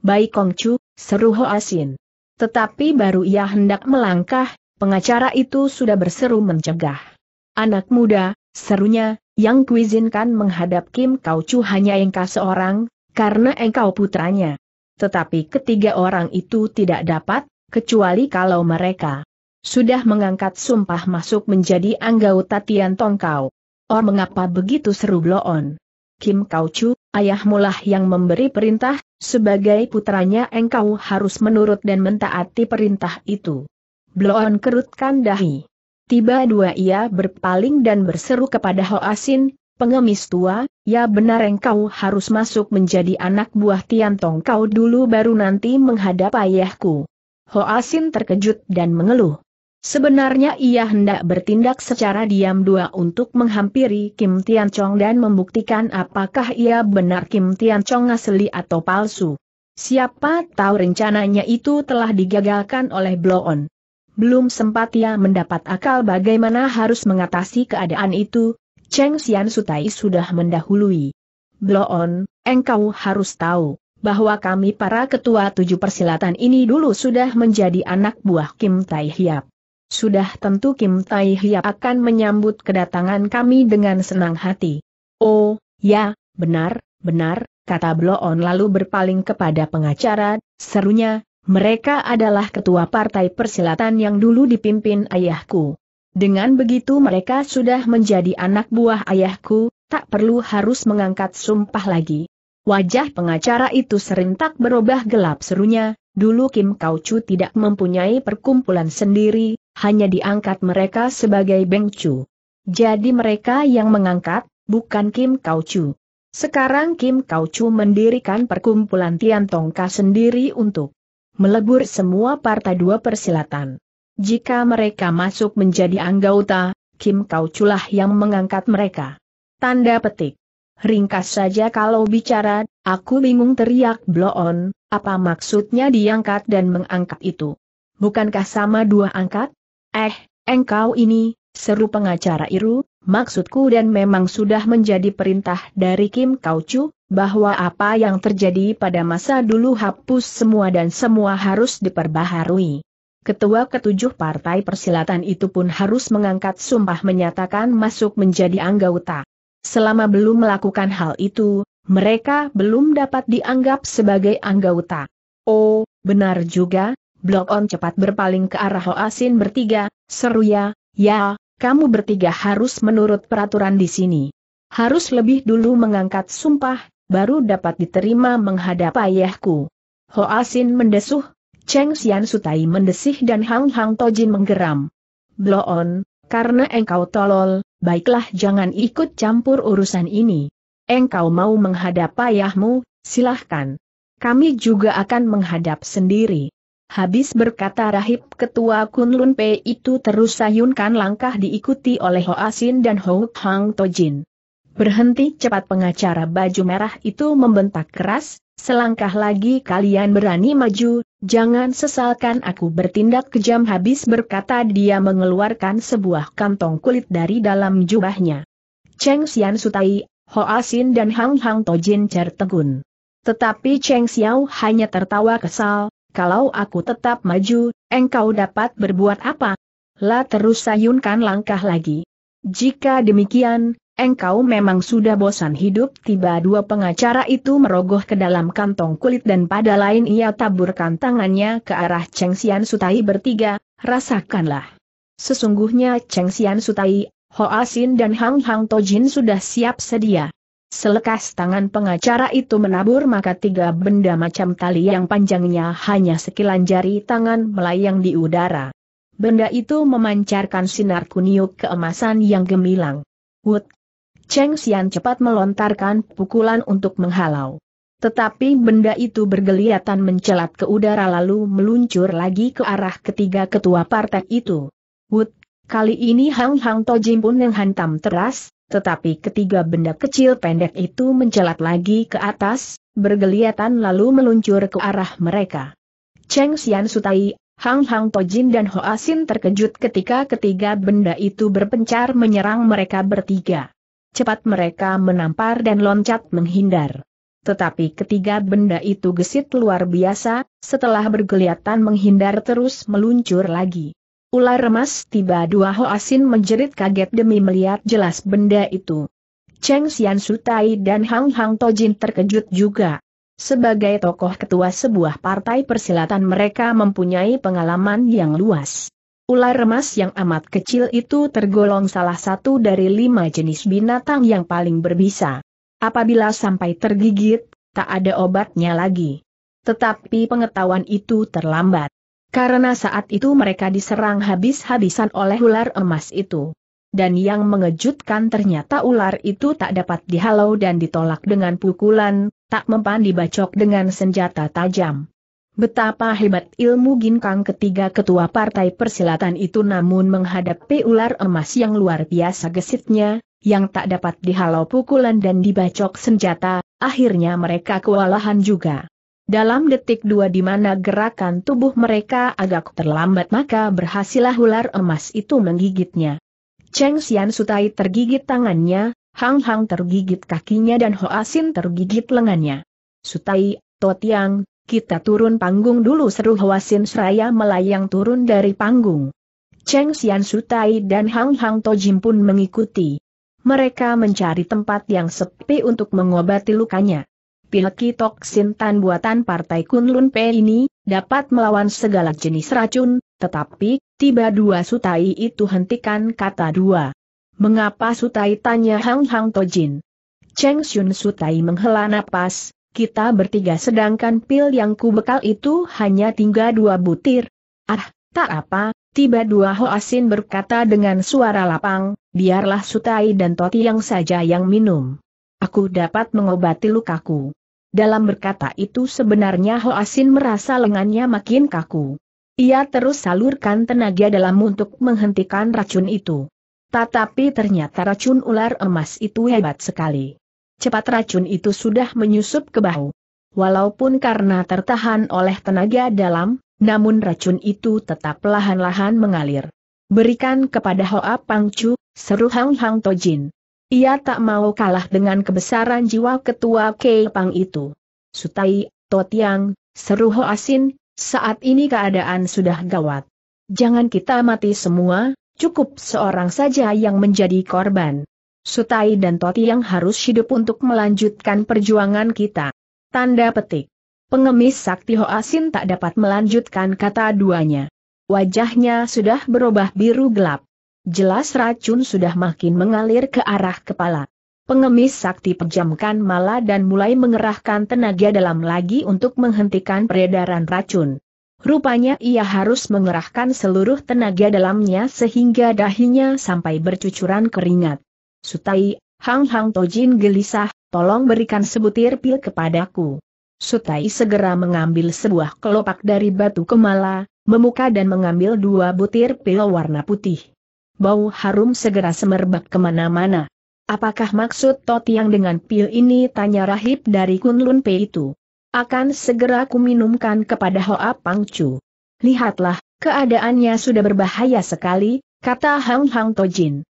Baik Kongcu, seru Hoasin. Tetapi baru ia hendak melangkah, pengacara itu sudah berseru mencegah. Anak muda, serunya, yang kuizinkan menghadap Kim Kaucu hanya engkau seorang, karena engkau putranya tetapi ketiga orang itu tidak dapat, kecuali kalau mereka sudah mengangkat sumpah masuk menjadi anggota Tian Tongkau. Or oh, mengapa begitu seru bloon? Kim Kau Chu, ayahmulah yang memberi perintah, sebagai putranya engkau harus menurut dan mentaati perintah itu. Bloon kerutkan dahi. Tiba dua ia berpaling dan berseru kepada Hoasin, pengemis tua, Ya benar engkau harus masuk menjadi anak buah Tiantong kau dulu baru nanti menghadap ayahku. Ho Asin terkejut dan mengeluh. Sebenarnya ia hendak bertindak secara diam dua untuk menghampiri Kim Chong dan membuktikan apakah ia benar Kim Chong asli atau palsu. Siapa tahu rencananya itu telah digagalkan oleh Bloon. Belum sempat ia mendapat akal bagaimana harus mengatasi keadaan itu, Cheng Xian Sutai sudah mendahului. Bloon, engkau harus tahu, bahwa kami para ketua tujuh persilatan ini dulu sudah menjadi anak buah Kim Tai Hiap. Sudah tentu Kim Tai Hiap akan menyambut kedatangan kami dengan senang hati. Oh, ya, benar, benar, kata Bloon lalu berpaling kepada pengacara, serunya, mereka adalah ketua partai persilatan yang dulu dipimpin ayahku. Dengan begitu mereka sudah menjadi anak buah ayahku, tak perlu harus mengangkat sumpah lagi. Wajah pengacara itu serentak berubah gelap serunya, dulu Kim Kaucu tidak mempunyai perkumpulan sendiri, hanya diangkat mereka sebagai Bengcu. Jadi mereka yang mengangkat, bukan Kim Kaucu. Sekarang Kim Kaucu mendirikan perkumpulan Tian Tongka sendiri untuk melebur semua partai dua persilatan. Jika mereka masuk menjadi anggota, Kim Kau Culah yang mengangkat mereka. Tanda petik. Ringkas saja kalau bicara, aku bingung teriak Bloon, apa maksudnya diangkat dan mengangkat itu? Bukankah sama dua angkat? Eh, engkau ini, seru pengacara Iru, maksudku dan memang sudah menjadi perintah dari Kim Kau Chu, bahwa apa yang terjadi pada masa dulu hapus semua dan semua harus diperbaharui. Ketua ketujuh partai persilatan itu pun harus mengangkat sumpah menyatakan masuk menjadi anggota. Selama belum melakukan hal itu, mereka belum dapat dianggap sebagai anggota. Oh, benar juga, Blok On cepat berpaling ke arah Hoasin bertiga, seru ya, ya, kamu bertiga harus menurut peraturan di sini. Harus lebih dulu mengangkat sumpah, baru dapat diterima menghadap ayahku. Hoasin mendesuh, Cheng Xian Sutai mendesih dan Hang Hang Tojin menggeram. Bloon, karena engkau tolol, baiklah jangan ikut campur urusan ini. Engkau mau menghadap ayahmu, silahkan. Kami juga akan menghadap sendiri. Habis berkata rahib ketua Kunlun Pei itu terus sayunkan langkah diikuti oleh Ho Asin dan Ho Hang Tojin. Berhenti cepat pengacara baju merah itu membentak keras, Selangkah lagi kalian berani maju, jangan sesalkan aku bertindak kejam habis berkata dia mengeluarkan sebuah kantong kulit dari dalam jubahnya. Cheng Xian Sutai, Hoa Asin dan Hang Hang Tojin tertegun. Tetapi Cheng Xiao hanya tertawa kesal, kalau aku tetap maju, engkau dapat berbuat apa? La terus sayunkan langkah lagi. Jika demikian, Engkau memang sudah bosan hidup tiba dua pengacara itu merogoh ke dalam kantong kulit dan pada lain ia taburkan tangannya ke arah Cheng Xian Sutai bertiga, rasakanlah. Sesungguhnya Cheng Xian Sutai, Ho Asin dan Hang Hang Tojin sudah siap sedia. Selekas tangan pengacara itu menabur maka tiga benda macam tali yang panjangnya hanya sekilan jari tangan melayang di udara. Benda itu memancarkan sinar kunyuk keemasan yang gemilang. Wut, Cheng Xian cepat melontarkan pukulan untuk menghalau. Tetapi benda itu bergeliatan mencelat ke udara lalu meluncur lagi ke arah ketiga ketua partai itu. Wut, kali ini Hang Hang Tojin pun yang hantam teras, tetapi ketiga benda kecil pendek itu mencelat lagi ke atas, bergeliatan lalu meluncur ke arah mereka. Cheng Xian Sutai, Hang Hang Tojin dan Hoa Sin terkejut ketika ketiga benda itu berpencar menyerang mereka bertiga cepat mereka menampar dan loncat menghindar. Tetapi ketiga benda itu gesit luar biasa, setelah bergeliatan menghindar terus meluncur lagi. Ular remas tiba dua Hoasin menjerit kaget demi melihat jelas benda itu. Cheng Xian Sutai dan Hang Hang Tojin terkejut juga. Sebagai tokoh ketua sebuah partai persilatan mereka mempunyai pengalaman yang luas. Ular remas yang amat kecil itu tergolong salah satu dari lima jenis binatang yang paling berbisa. Apabila sampai tergigit, tak ada obatnya lagi. Tetapi pengetahuan itu terlambat. Karena saat itu mereka diserang habis-habisan oleh ular emas itu. Dan yang mengejutkan ternyata ular itu tak dapat dihalau dan ditolak dengan pukulan, tak mempan dibacok dengan senjata tajam. Betapa hebat ilmu ginkang ketiga ketua partai persilatan itu namun menghadapi ular emas yang luar biasa gesitnya, yang tak dapat dihalau pukulan dan dibacok senjata, akhirnya mereka kewalahan juga. Dalam detik dua di mana gerakan tubuh mereka agak terlambat maka berhasillah ular emas itu menggigitnya. Cheng Xian Sutai tergigit tangannya, Hang Hang tergigit kakinya dan Hoa Sin tergigit lengannya. Sutai, Totiang, kita turun panggung dulu seru Hwasin Seraya melayang turun dari panggung. Cheng Xian Sutai dan Hang Hang Tojim pun mengikuti. Mereka mencari tempat yang sepi untuk mengobati lukanya. Pil toksin tan buatan Partai Kunlun P ini, dapat melawan segala jenis racun, tetapi, tiba dua Sutai itu hentikan kata dua. Mengapa Sutai tanya Hang Hang Tojin? Cheng Shun Sutai menghela napas, kita bertiga sedangkan pil yang kubekal itu hanya tinggal dua butir. Ah, tak apa, tiba dua Hoasin berkata dengan suara lapang, biarlah Sutai dan Toti yang saja yang minum. Aku dapat mengobati lukaku. Dalam berkata itu sebenarnya Ho Asin merasa lengannya makin kaku. Ia terus salurkan tenaga dalam untuk menghentikan racun itu. Tetapi ternyata racun ular emas itu hebat sekali cepat racun itu sudah menyusup ke bahu. Walaupun karena tertahan oleh tenaga dalam, namun racun itu tetap lahan-lahan mengalir. Berikan kepada Hoa Pangcu, seru Hang Hang Tojin. Ia tak mau kalah dengan kebesaran jiwa ketua Kei Pang itu. Sutai, Totiang, seru Hoa Sin, saat ini keadaan sudah gawat. Jangan kita mati semua, cukup seorang saja yang menjadi korban. Sutai dan Toti yang harus hidup untuk melanjutkan perjuangan kita. Tanda petik. Pengemis Sakti Hoasin tak dapat melanjutkan kata duanya. Wajahnya sudah berubah biru gelap. Jelas racun sudah makin mengalir ke arah kepala. Pengemis sakti pejamkan mala dan mulai mengerahkan tenaga dalam lagi untuk menghentikan peredaran racun. Rupanya ia harus mengerahkan seluruh tenaga dalamnya sehingga dahinya sampai bercucuran keringat. Sutai, Hang Hang Tojin gelisah, tolong berikan sebutir pil kepadaku. Sutai segera mengambil sebuah kelopak dari batu kemala, memuka dan mengambil dua butir pil warna putih. Bau harum segera semerbak kemana-mana. Apakah maksud Toti yang dengan pil ini tanya rahib dari Kunlun P itu? Akan segera kuminumkan kepada Hoa Pangcu. Lihatlah, keadaannya sudah berbahaya sekali, kata Hang Hang Tojin.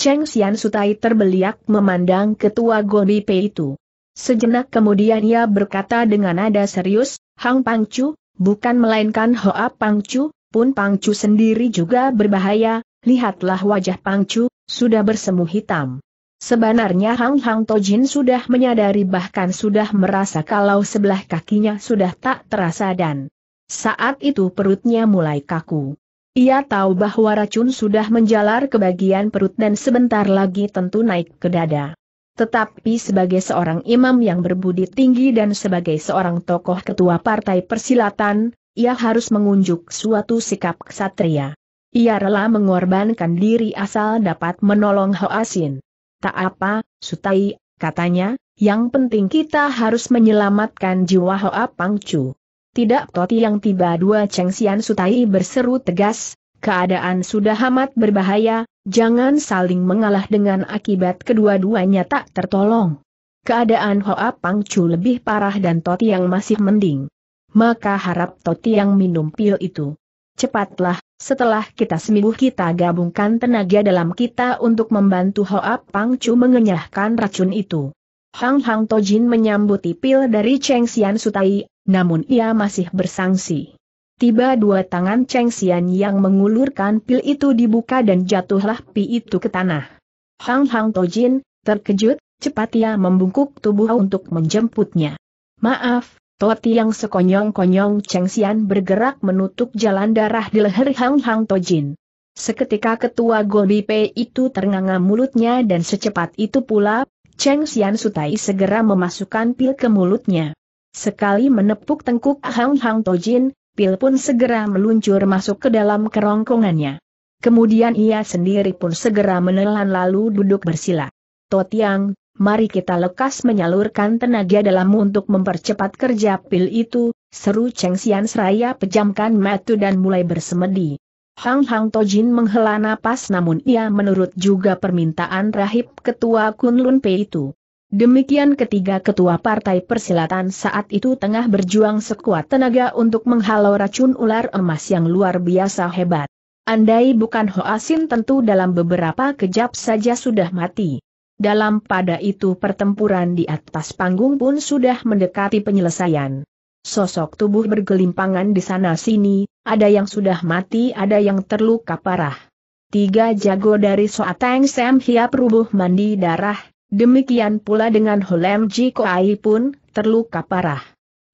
Cheng Xian Sutai terbeliak memandang ketua Gobi Pei itu. Sejenak kemudian ia berkata dengan nada serius, Hang Pangcu, bukan melainkan Hoa Pangcu, pun Pangcu sendiri juga berbahaya, lihatlah wajah Pangcu, sudah bersemu hitam. Sebenarnya Hang Hang Tojin sudah menyadari bahkan sudah merasa kalau sebelah kakinya sudah tak terasa dan saat itu perutnya mulai kaku. Ia tahu bahwa racun sudah menjalar ke bagian perut dan sebentar lagi tentu naik ke dada. Tetapi sebagai seorang imam yang berbudi tinggi dan sebagai seorang tokoh ketua partai persilatan, ia harus mengunjuk suatu sikap ksatria. Ia rela mengorbankan diri asal dapat menolong Ho Asin. Tak apa, Sutai, katanya, yang penting kita harus menyelamatkan jiwa Hoa Pangcu. Tidak toti yang tiba dua Cheng Xian Sutai berseru tegas, keadaan sudah amat berbahaya, jangan saling mengalah dengan akibat kedua-duanya tak tertolong. Keadaan Hoa Pangcu lebih parah dan Toti yang masih mending. Maka harap Toti yang minum pil itu. Cepatlah, setelah kita sembuh kita gabungkan tenaga dalam kita untuk membantu Hoa Pangcu mengenyahkan racun itu. Hang Hang Tojin menyambuti pil dari Cheng Xian Sutai, namun ia masih bersangsi. Tiba dua tangan Cheng Xian yang mengulurkan pil itu dibuka dan jatuhlah pi itu ke tanah. Hang Hang Tojin, terkejut, cepat ia membungkuk tubuh untuk menjemputnya. Maaf, Toti yang sekonyong-konyong Cheng Xian bergerak menutup jalan darah di leher Hang Hang Tojin. Seketika ketua Gobi P itu ternganga mulutnya dan secepat itu pula, Cheng Xian Sutai segera memasukkan pil ke mulutnya. Sekali menepuk tengkuk Hang Hang Tojin, pil pun segera meluncur masuk ke dalam kerongkongannya. Kemudian ia sendiri pun segera menelan lalu duduk bersila. Totiang, mari kita lekas menyalurkan tenaga dalammu untuk mempercepat kerja pil itu, seru Cheng Xian Seraya pejamkan mata dan mulai bersemedi. Hang Hang Tojin menghela napas namun ia menurut juga permintaan rahib ketua Kunlun Pei itu. Demikian ketiga ketua Partai Persilatan saat itu tengah berjuang sekuat tenaga untuk menghalau racun ular emas yang luar biasa hebat. Andai bukan Hoasin tentu dalam beberapa kejap saja sudah mati. Dalam pada itu pertempuran di atas panggung pun sudah mendekati penyelesaian. Sosok tubuh bergelimpangan di sana-sini, ada yang sudah mati ada yang terluka parah. Tiga jago dari Soateng Sam Hiap rubuh mandi darah, Demikian pula dengan Holem Ji Koai pun, terluka parah.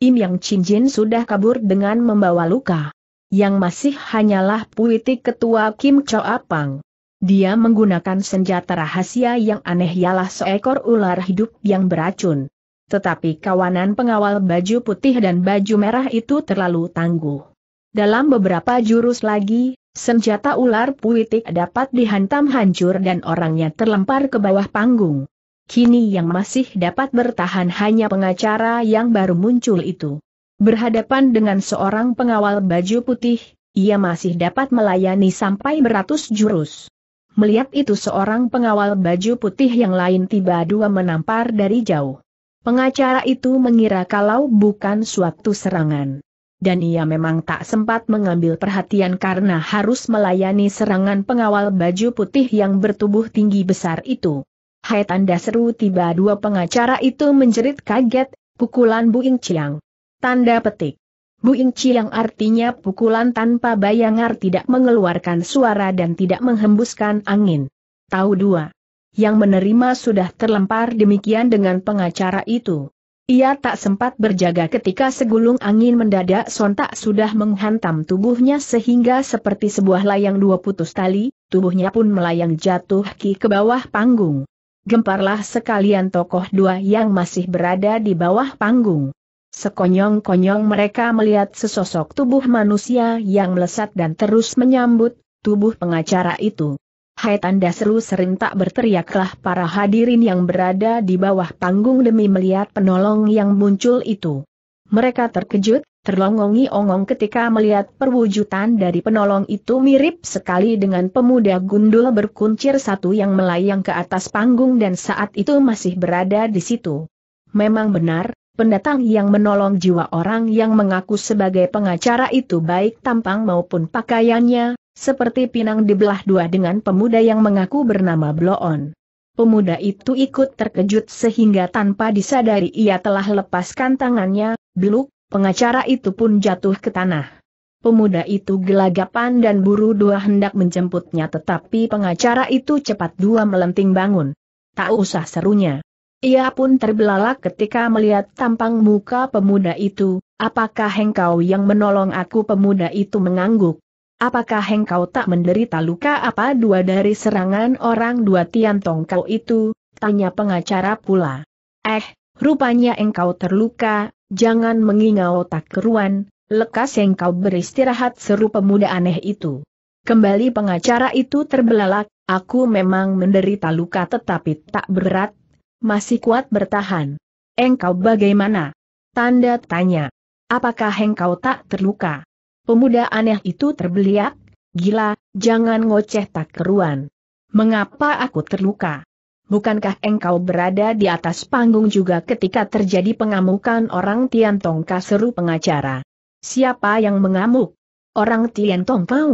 Im Yang Chin Jin sudah kabur dengan membawa luka. Yang masih hanyalah puitik ketua Kim Cho Apang. Dia menggunakan senjata rahasia yang aneh ialah seekor ular hidup yang beracun. Tetapi kawanan pengawal baju putih dan baju merah itu terlalu tangguh. Dalam beberapa jurus lagi, senjata ular puitik dapat dihantam hancur dan orangnya terlempar ke bawah panggung. Kini yang masih dapat bertahan hanya pengacara yang baru muncul itu. Berhadapan dengan seorang pengawal baju putih, ia masih dapat melayani sampai beratus jurus. Melihat itu seorang pengawal baju putih yang lain tiba dua menampar dari jauh. Pengacara itu mengira kalau bukan suatu serangan. Dan ia memang tak sempat mengambil perhatian karena harus melayani serangan pengawal baju putih yang bertubuh tinggi besar itu. Hai tanda seru tiba dua pengacara itu menjerit kaget, pukulan Bu Buing Chiang. Tanda petik. Bu Buing Chiang artinya pukulan tanpa bayangar tidak mengeluarkan suara dan tidak menghembuskan angin. Tahu dua. Yang menerima sudah terlempar demikian dengan pengacara itu. Ia tak sempat berjaga ketika segulung angin mendadak sontak sudah menghantam tubuhnya sehingga seperti sebuah layang dua putus tali, tubuhnya pun melayang jatuh ki ke bawah panggung gemparlah sekalian tokoh dua yang masih berada di bawah panggung. Sekonyong-konyong mereka melihat sesosok tubuh manusia yang melesat dan terus menyambut tubuh pengacara itu. Hai tanda seru serentak berteriaklah para hadirin yang berada di bawah panggung demi melihat penolong yang muncul itu. Mereka terkejut, terlongongi-ongong ketika melihat perwujudan dari penolong itu mirip sekali dengan pemuda gundul berkuncir satu yang melayang ke atas panggung dan saat itu masih berada di situ. Memang benar, pendatang yang menolong jiwa orang yang mengaku sebagai pengacara itu baik tampang maupun pakaiannya, seperti pinang dibelah dua dengan pemuda yang mengaku bernama Bloon. Pemuda itu ikut terkejut sehingga tanpa disadari ia telah lepaskan tangannya, biluk, Pengacara itu pun jatuh ke tanah. Pemuda itu gelagapan dan buru dua hendak menjemputnya tetapi pengacara itu cepat dua melenting bangun. Tak usah serunya. Ia pun terbelalak ketika melihat tampang muka pemuda itu, apakah hengkau yang menolong aku pemuda itu mengangguk. Apakah hengkau tak menderita luka apa dua dari serangan orang dua Tian Tongkau itu, tanya pengacara pula. Eh, rupanya engkau terluka, Jangan mengingau tak keruan, lekas engkau beristirahat seru pemuda aneh itu. Kembali pengacara itu terbelalak, aku memang menderita luka tetapi tak berat, masih kuat bertahan. Engkau bagaimana? Tanda tanya. Apakah engkau tak terluka? Pemuda aneh itu terbeliak, gila, jangan ngoceh tak keruan. Mengapa aku terluka? bukankah engkau berada di atas panggung juga ketika terjadi pengamukan orang Tiantong kaseru pengacara? Siapa yang mengamuk? Orang Tiantong kau?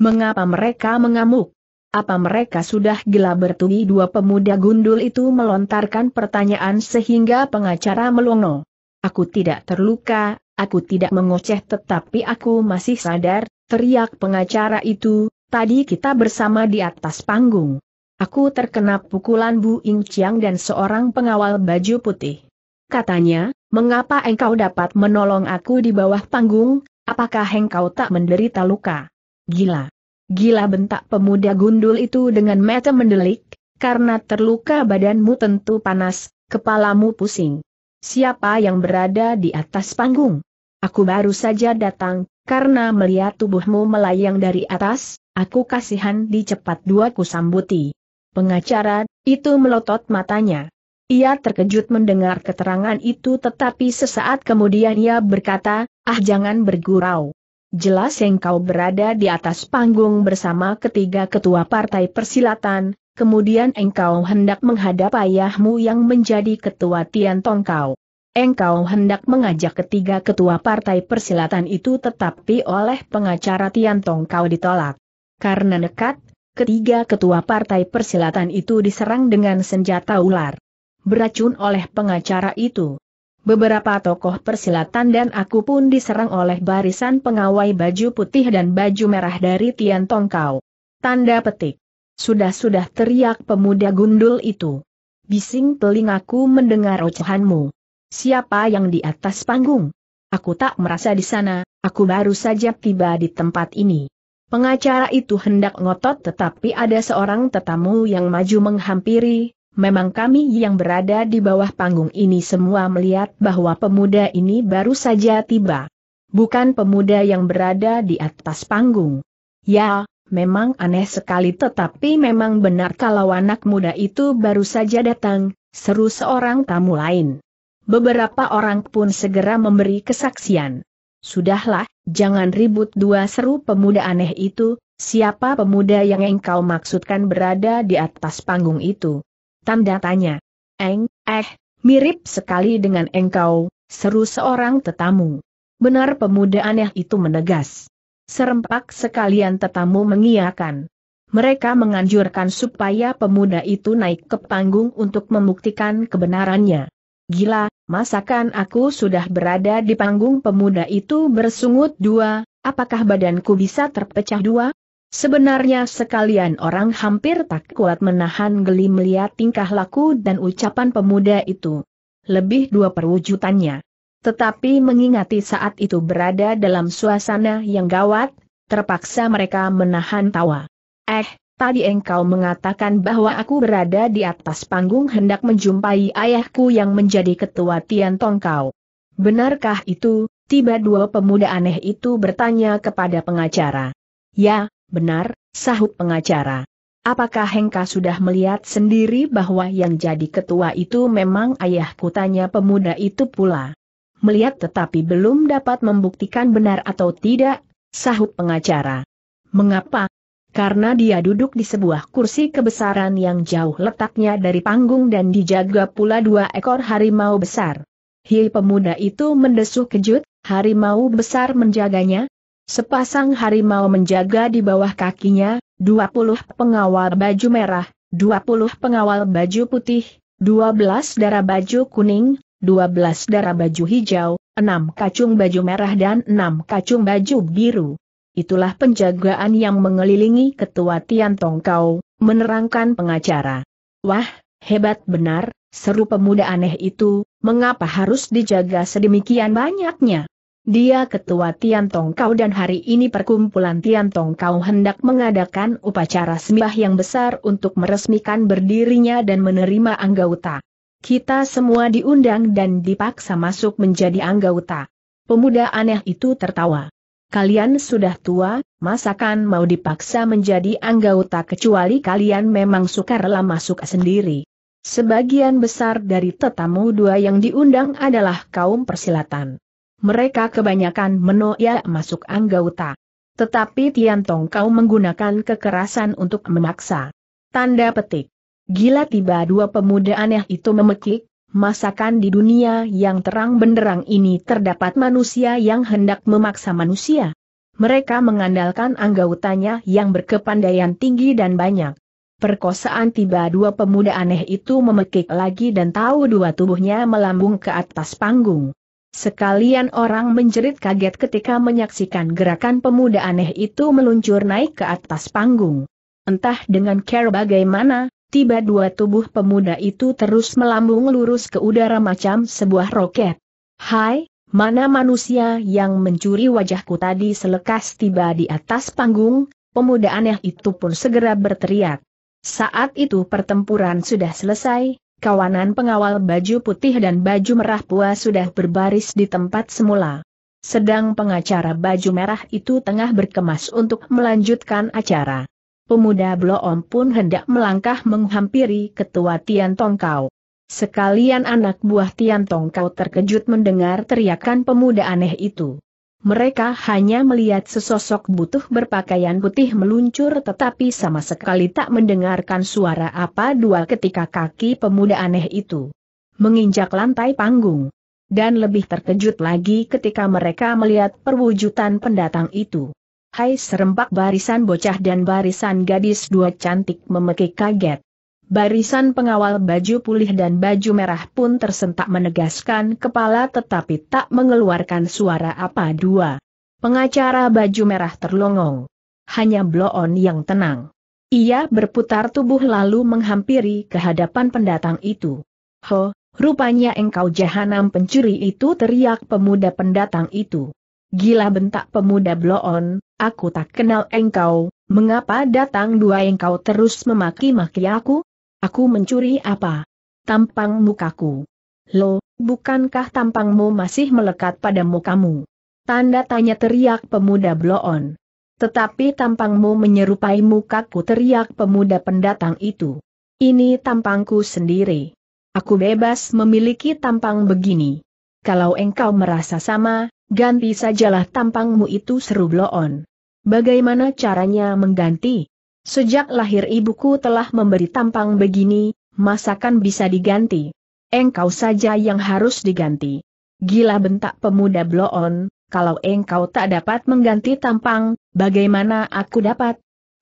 Mengapa mereka mengamuk? Apa mereka sudah gila bertubi dua pemuda gundul itu melontarkan pertanyaan sehingga pengacara melongo? Aku tidak terluka, aku tidak mengoceh tetapi aku masih sadar, teriak pengacara itu, tadi kita bersama di atas panggung. Aku terkena pukulan Bu Ing Chiang dan seorang pengawal baju putih. Katanya, mengapa engkau dapat menolong aku di bawah panggung, apakah engkau tak menderita luka? Gila. Gila bentak pemuda gundul itu dengan mata mendelik, karena terluka badanmu tentu panas, kepalamu pusing. Siapa yang berada di atas panggung? Aku baru saja datang, karena melihat tubuhmu melayang dari atas, aku kasihan di cepat dua ku sambuti. Pengacara, itu melotot matanya. Ia terkejut mendengar keterangan itu tetapi sesaat kemudian ia berkata, ah jangan bergurau. Jelas engkau berada di atas panggung bersama ketiga ketua partai persilatan, kemudian engkau hendak menghadap ayahmu yang menjadi ketua Tian Tongkau. Engkau hendak mengajak ketiga ketua partai persilatan itu tetapi oleh pengacara Tian Tongkau ditolak. Karena nekat, ketiga ketua partai persilatan itu diserang dengan senjata ular. Beracun oleh pengacara itu. Beberapa tokoh persilatan dan aku pun diserang oleh barisan pengawai baju putih dan baju merah dari Tian Tongkau. Tanda petik. Sudah-sudah teriak pemuda gundul itu. Bising telingaku mendengar ocehanmu. Siapa yang di atas panggung? Aku tak merasa di sana, aku baru saja tiba di tempat ini. Pengacara itu hendak ngotot tetapi ada seorang tetamu yang maju menghampiri, memang kami yang berada di bawah panggung ini semua melihat bahwa pemuda ini baru saja tiba. Bukan pemuda yang berada di atas panggung. Ya, memang aneh sekali tetapi memang benar kalau anak muda itu baru saja datang, seru seorang tamu lain. Beberapa orang pun segera memberi kesaksian. Sudahlah, jangan ribut dua seru pemuda aneh itu, siapa pemuda yang engkau maksudkan berada di atas panggung itu? Tanda tanya. Eng, eh, mirip sekali dengan engkau, seru seorang tetamu. Benar pemuda aneh itu menegas. Serempak sekalian tetamu mengiakan. Mereka menganjurkan supaya pemuda itu naik ke panggung untuk membuktikan kebenarannya. Gila, Masakan aku sudah berada di panggung pemuda itu bersungut dua, apakah badanku bisa terpecah dua? Sebenarnya sekalian orang hampir tak kuat menahan geli melihat tingkah laku dan ucapan pemuda itu. Lebih dua perwujudannya. Tetapi mengingati saat itu berada dalam suasana yang gawat, terpaksa mereka menahan tawa. Eh, Tadi engkau mengatakan bahwa aku berada di atas panggung hendak menjumpai ayahku yang menjadi ketua Tian Tongkau. Benarkah itu? Tiba dua pemuda aneh itu bertanya kepada pengacara. Ya, benar, sahut pengacara. Apakah Hengka sudah melihat sendiri bahwa yang jadi ketua itu memang ayahku tanya pemuda itu pula. Melihat tetapi belum dapat membuktikan benar atau tidak, sahut pengacara. Mengapa? karena dia duduk di sebuah kursi kebesaran yang jauh letaknya dari panggung dan dijaga pula dua ekor harimau besar. Hi pemuda itu mendesuh kejut, harimau besar menjaganya. Sepasang harimau menjaga di bawah kakinya, 20 pengawal baju merah, 20 pengawal baju putih, 12 darah baju kuning, 12 darah baju hijau, 6 kacung baju merah dan 6 kacung baju biru itulah penjagaan yang mengelilingi ketua Tian Tong Kau, menerangkan pengacara. Wah, hebat benar, seru pemuda aneh itu, mengapa harus dijaga sedemikian banyaknya? Dia ketua Tian Tong dan hari ini perkumpulan Tian Tong Kau hendak mengadakan upacara sembah yang besar untuk meresmikan berdirinya dan menerima anggota. Kita semua diundang dan dipaksa masuk menjadi anggota. Pemuda aneh itu tertawa. Kalian sudah tua, masakan mau dipaksa menjadi anggota kecuali kalian memang suka rela masuk sendiri. Sebagian besar dari tetamu dua yang diundang adalah kaum persilatan. Mereka kebanyakan menoya masuk anggota. Tetapi Tian Tong kau menggunakan kekerasan untuk memaksa. Tanda petik. Gila tiba dua pemuda aneh itu memekik, masakan di dunia yang terang benderang ini terdapat manusia yang hendak memaksa manusia. Mereka mengandalkan anggautanya yang berkepandaian tinggi dan banyak. Perkosaan tiba dua pemuda aneh itu memekik lagi dan tahu dua tubuhnya melambung ke atas panggung. Sekalian orang menjerit kaget ketika menyaksikan gerakan pemuda aneh itu meluncur naik ke atas panggung. Entah dengan care bagaimana, tiba dua tubuh pemuda itu terus melambung lurus ke udara macam sebuah roket. Hai, mana manusia yang mencuri wajahku tadi selekas tiba di atas panggung, pemuda aneh itu pun segera berteriak. Saat itu pertempuran sudah selesai, kawanan pengawal baju putih dan baju merah pua sudah berbaris di tempat semula. Sedang pengacara baju merah itu tengah berkemas untuk melanjutkan acara pemuda Bloom pun hendak melangkah menghampiri ketua Tian Tongkau. Sekalian anak buah Tian Tongkau terkejut mendengar teriakan pemuda aneh itu. Mereka hanya melihat sesosok butuh berpakaian putih meluncur tetapi sama sekali tak mendengarkan suara apa dua ketika kaki pemuda aneh itu menginjak lantai panggung. Dan lebih terkejut lagi ketika mereka melihat perwujudan pendatang itu. Hai serempak barisan bocah dan barisan gadis dua cantik memekik kaget. Barisan pengawal baju pulih dan baju merah pun tersentak menegaskan kepala tetapi tak mengeluarkan suara apa dua. Pengacara baju merah terlongong. Hanya bloon yang tenang. Ia berputar tubuh lalu menghampiri kehadapan pendatang itu. Ho, rupanya engkau jahanam pencuri itu teriak pemuda pendatang itu. Gila bentak pemuda bloon, aku tak kenal engkau, mengapa datang dua engkau terus memaki-maki aku? Aku mencuri apa? Tampang mukaku. Lo, bukankah tampangmu masih melekat pada mukamu? Tanda tanya teriak pemuda bloon. Tetapi tampangmu menyerupai mukaku teriak pemuda pendatang itu. Ini tampangku sendiri. Aku bebas memiliki tampang begini. Kalau engkau merasa sama, ganti sajalah tampangmu itu seru bloon. Bagaimana caranya mengganti? Sejak lahir ibuku telah memberi tampang begini, masakan bisa diganti. Engkau saja yang harus diganti. Gila bentak pemuda bloon, kalau engkau tak dapat mengganti tampang, bagaimana aku dapat?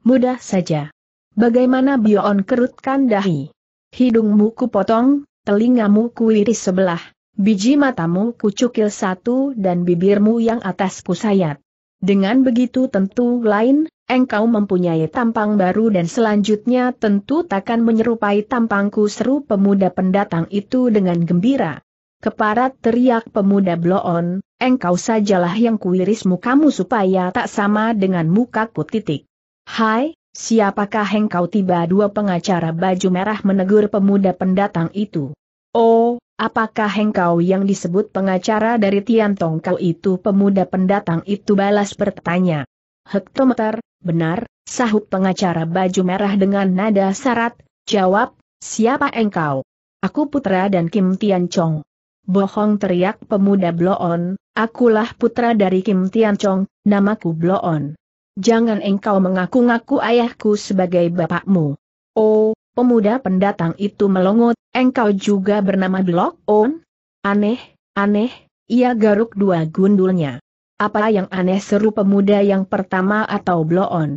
Mudah saja. Bagaimana bloon kerutkan dahi? Hidungmu ku potong, telingamu ku iris sebelah, biji matamu ku cukil satu dan bibirmu yang atas ku sayat. Dengan begitu tentu lain, engkau mempunyai tampang baru dan selanjutnya tentu takkan menyerupai tampangku seru pemuda pendatang itu dengan gembira. Keparat teriak pemuda bloon, engkau sajalah yang kuiris mukamu supaya tak sama dengan mukaku titik. Hai, siapakah engkau tiba dua pengacara baju merah menegur pemuda pendatang itu? Oh, Apakah engkau yang disebut pengacara dari Tian Tong kau itu pemuda pendatang itu balas bertanya. Hektometer, benar, sahut pengacara baju merah dengan nada syarat, jawab, siapa engkau? Aku putra dan Kim Tian Chong. Bohong teriak pemuda Bloon, akulah putra dari Kim Tian Chong, namaku Bloon. Jangan engkau mengaku-ngaku ayahku sebagai bapakmu. Oh, pemuda pendatang itu melongo Engkau juga bernama Blok On? Aneh, aneh, ia garuk dua gundulnya. Apa yang aneh seru pemuda yang pertama atau Blok On?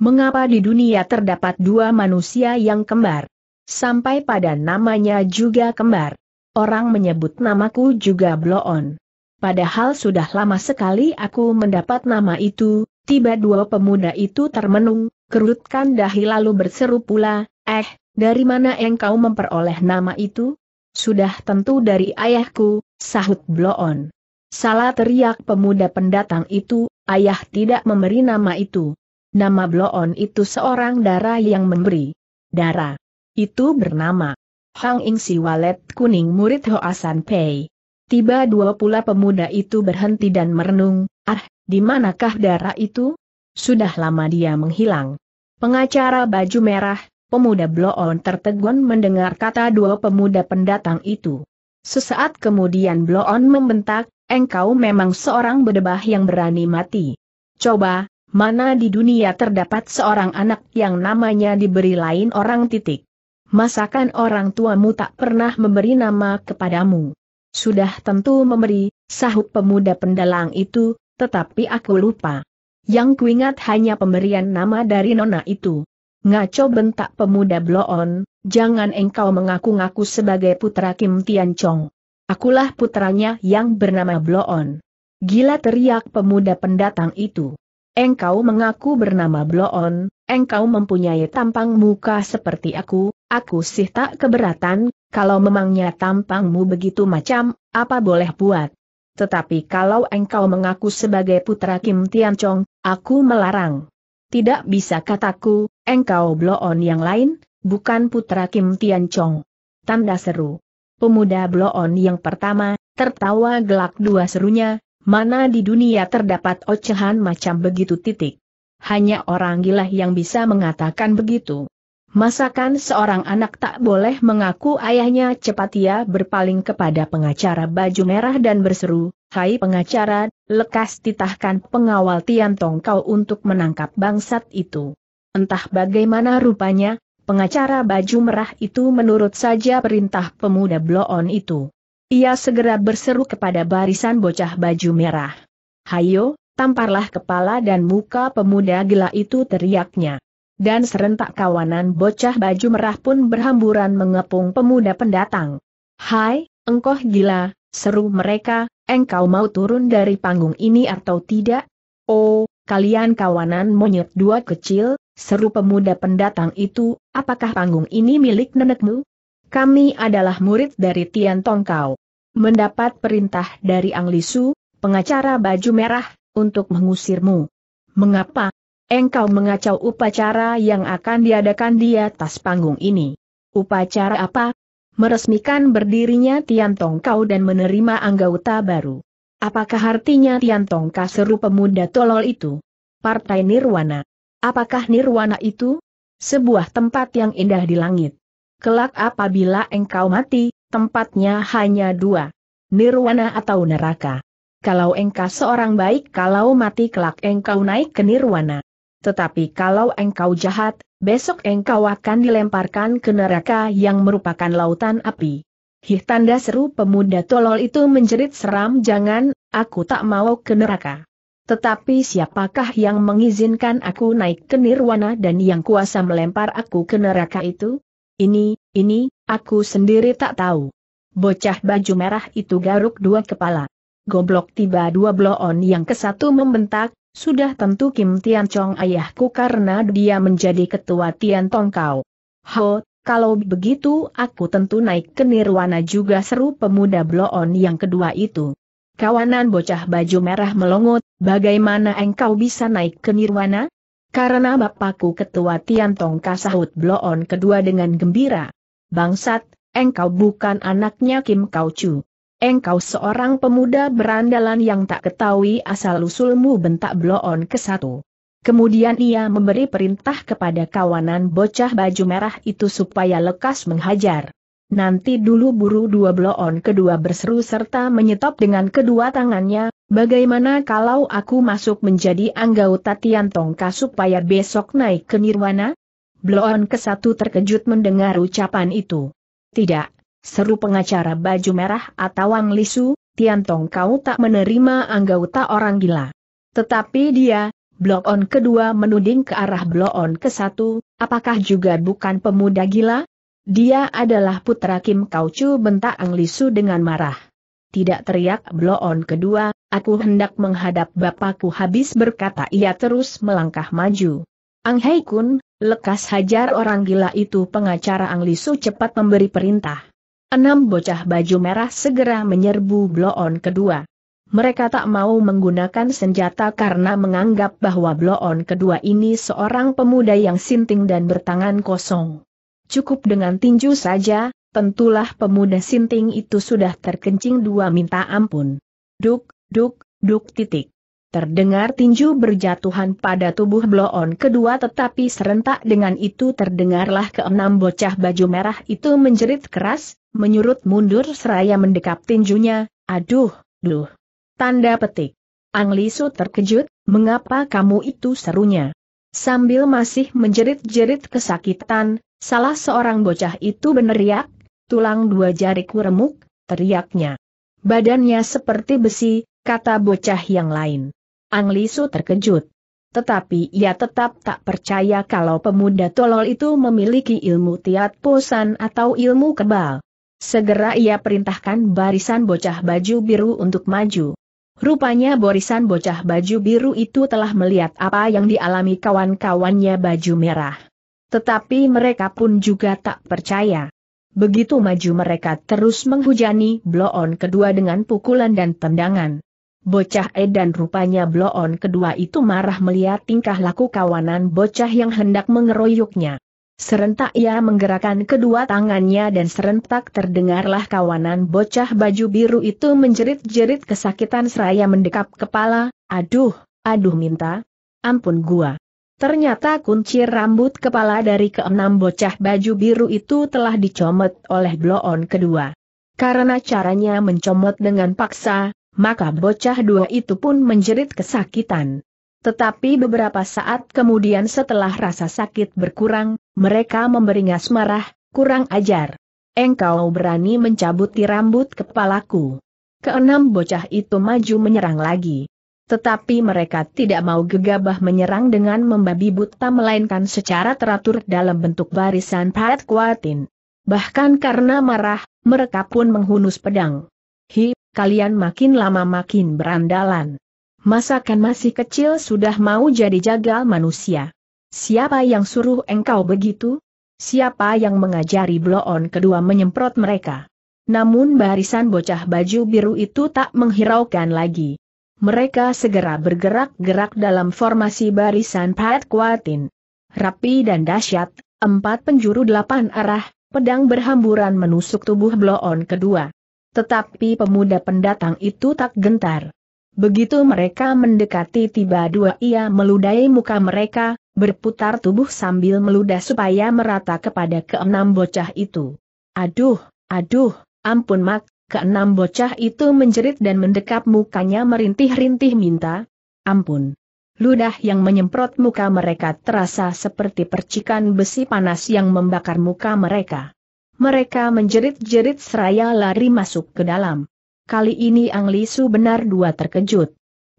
Mengapa di dunia terdapat dua manusia yang kembar? Sampai pada namanya juga kembar. Orang menyebut namaku juga Blok On. Padahal sudah lama sekali aku mendapat nama itu, tiba dua pemuda itu termenung, kerutkan dahi lalu berseru pula, eh, dari mana engkau memperoleh nama itu? Sudah tentu dari ayahku, sahut Bloon. Salah teriak pemuda pendatang itu, ayah tidak memberi nama itu. Nama Bloon itu seorang darah yang memberi. Dara, Itu bernama Hang Ing Si Walet Kuning murid Ho Asan Pei. Tiba dua pula pemuda itu berhenti dan merenung, ah, di manakah darah itu? Sudah lama dia menghilang. Pengacara baju merah, pemuda Bloon tertegun mendengar kata dua pemuda pendatang itu. Sesaat kemudian Bloon membentak, engkau memang seorang bedebah yang berani mati. Coba, mana di dunia terdapat seorang anak yang namanya diberi lain orang titik. Masakan orang tuamu tak pernah memberi nama kepadamu. Sudah tentu memberi, sahut pemuda pendalang itu, tetapi aku lupa. Yang kuingat hanya pemberian nama dari nona itu. Ngaco bentak pemuda Bloon, jangan engkau mengaku-ngaku sebagai putra Kim Tian Chong. Akulah putranya yang bernama Bloon. Gila teriak pemuda pendatang itu. Engkau mengaku bernama Bloon, engkau mempunyai tampang muka seperti aku, aku sih tak keberatan, kalau memangnya tampangmu begitu macam, apa boleh buat. Tetapi kalau engkau mengaku sebagai putra Kim Tian Chong, aku melarang. Tidak bisa kataku, engkau bloon yang lain, bukan putra Kim Tian Chong. Tanda seru. Pemuda bloon yang pertama, tertawa gelak dua serunya, mana di dunia terdapat ocehan macam begitu titik. Hanya orang gila yang bisa mengatakan begitu. Masakan seorang anak tak boleh mengaku ayahnya cepat ia berpaling kepada pengacara baju merah dan berseru, Hai pengacara, lekas titahkan pengawal Tian Tong kau untuk menangkap bangsat itu. Entah bagaimana rupanya, pengacara baju merah itu menurut saja perintah pemuda bloon itu. Ia segera berseru kepada barisan bocah baju merah. Hayo, tamparlah kepala dan muka pemuda gila itu teriaknya. Dan serentak kawanan bocah baju merah pun berhamburan mengepung pemuda pendatang. Hai, engkau gila, seru mereka, engkau mau turun dari panggung ini atau tidak? Oh, kalian kawanan monyet dua kecil, Seru pemuda pendatang itu, apakah panggung ini milik nenekmu? Kami adalah murid dari Tian Tongkau. Mendapat perintah dari Ang Lisu, pengacara baju merah, untuk mengusirmu. Mengapa? Engkau mengacau upacara yang akan diadakan di atas panggung ini. Upacara apa? Meresmikan berdirinya Tian Tongkau dan menerima anggota baru. Apakah artinya Tian Tongkau seru pemuda tolol itu? Partai Nirwana. Apakah nirwana itu? Sebuah tempat yang indah di langit. Kelak apabila engkau mati, tempatnya hanya dua. Nirwana atau neraka. Kalau engkau seorang baik kalau mati kelak engkau naik ke nirwana. Tetapi kalau engkau jahat, besok engkau akan dilemparkan ke neraka yang merupakan lautan api. Hih tanda seru pemuda tolol itu menjerit seram jangan, aku tak mau ke neraka. Tetapi siapakah yang mengizinkan aku naik ke nirwana dan yang kuasa melempar aku ke neraka itu? Ini, ini, aku sendiri tak tahu. Bocah baju merah itu garuk dua kepala. Goblok tiba dua bloon yang kesatu membentak, sudah tentu Kim Tian Chong ayahku karena dia menjadi ketua Tian Tong Kau. Ho, kalau begitu aku tentu naik ke nirwana juga seru pemuda bloon yang kedua itu. Kawanan bocah baju merah melongot, Bagaimana engkau bisa naik ke nirwana? Karena bapakku ketua Tian Tiantong kasahut bloon kedua dengan gembira. Bangsat, engkau bukan anaknya Kim Kau Chu. Engkau seorang pemuda berandalan yang tak ketahui asal-usulmu bentak bloon ke satu. Kemudian ia memberi perintah kepada kawanan bocah baju merah itu supaya lekas menghajar. Nanti dulu buru dua bloon kedua berseru serta menyetop dengan kedua tangannya, Bagaimana kalau aku masuk menjadi anggota Tiantongka supaya besok naik ke Nirwana? Bloon ke satu terkejut mendengar ucapan itu. Tidak, seru pengacara baju merah atau Wang Lisu, Tiantong kau tak menerima anggota orang gila. Tetapi dia, bloon kedua menuding ke arah bloon ke satu, apakah juga bukan pemuda gila? Dia adalah putra Kim Kaucu bentak Ang Lisu dengan marah tidak teriak bloon kedua, aku hendak menghadap bapakku habis berkata ia terus melangkah maju. Ang Hei Kun, lekas hajar orang gila itu pengacara Ang Lisu cepat memberi perintah. Enam bocah baju merah segera menyerbu bloon kedua. Mereka tak mau menggunakan senjata karena menganggap bahwa bloon kedua ini seorang pemuda yang sinting dan bertangan kosong. Cukup dengan tinju saja, tentulah pemuda sinting itu sudah terkencing dua minta ampun. Duk, duk, duk titik. Terdengar tinju berjatuhan pada tubuh bloon kedua tetapi serentak dengan itu terdengarlah keenam bocah baju merah itu menjerit keras, menyurut mundur seraya mendekap tinjunya, aduh, duh. Tanda petik. Lisu terkejut, mengapa kamu itu serunya? Sambil masih menjerit-jerit kesakitan, salah seorang bocah itu beneriak, tulang dua jariku remuk, teriaknya. Badannya seperti besi, kata bocah yang lain. Ang Lisu terkejut. Tetapi ia tetap tak percaya kalau pemuda tolol itu memiliki ilmu tiat posan atau ilmu kebal. Segera ia perintahkan barisan bocah baju biru untuk maju. Rupanya barisan bocah baju biru itu telah melihat apa yang dialami kawan-kawannya baju merah. Tetapi mereka pun juga tak percaya. Begitu maju mereka terus menghujani bloon kedua dengan pukulan dan tendangan. Bocah Edan rupanya bloon kedua itu marah melihat tingkah laku kawanan bocah yang hendak mengeroyoknya. Serentak ia menggerakkan kedua tangannya dan serentak terdengarlah kawanan bocah baju biru itu menjerit-jerit kesakitan seraya mendekap kepala, aduh, aduh minta, ampun gua. Ternyata kunci rambut kepala dari keenam bocah baju biru itu telah dicomot oleh bloon kedua. Karena caranya mencomot dengan paksa, maka bocah dua itu pun menjerit kesakitan. Tetapi beberapa saat kemudian setelah rasa sakit berkurang, mereka memberingas marah, kurang ajar. Engkau berani mencabuti rambut kepalaku. Keenam bocah itu maju menyerang lagi. Tetapi mereka tidak mau gegabah menyerang dengan membabi buta melainkan secara teratur dalam bentuk barisan pahat kuatin. Bahkan karena marah, mereka pun menghunus pedang. Hi, kalian makin lama makin berandalan. Masakan masih kecil sudah mau jadi jagal manusia. Siapa yang suruh engkau begitu? Siapa yang mengajari bloon kedua menyemprot mereka? Namun barisan bocah baju biru itu tak menghiraukan lagi. Mereka segera bergerak-gerak dalam formasi barisan Pat Kuatin. Rapi dan dahsyat, empat penjuru delapan arah, pedang berhamburan menusuk tubuh Bloon kedua. Tetapi pemuda pendatang itu tak gentar. Begitu mereka mendekati tiba dua ia meludai muka mereka, berputar tubuh sambil meludah supaya merata kepada keenam bocah itu. Aduh, aduh, ampun mak, Keenam bocah itu menjerit dan mendekap mukanya merintih-rintih minta, ampun. Ludah yang menyemprot muka mereka terasa seperti percikan besi panas yang membakar muka mereka. Mereka menjerit-jerit seraya lari masuk ke dalam. Kali ini Ang Lisu benar dua terkejut.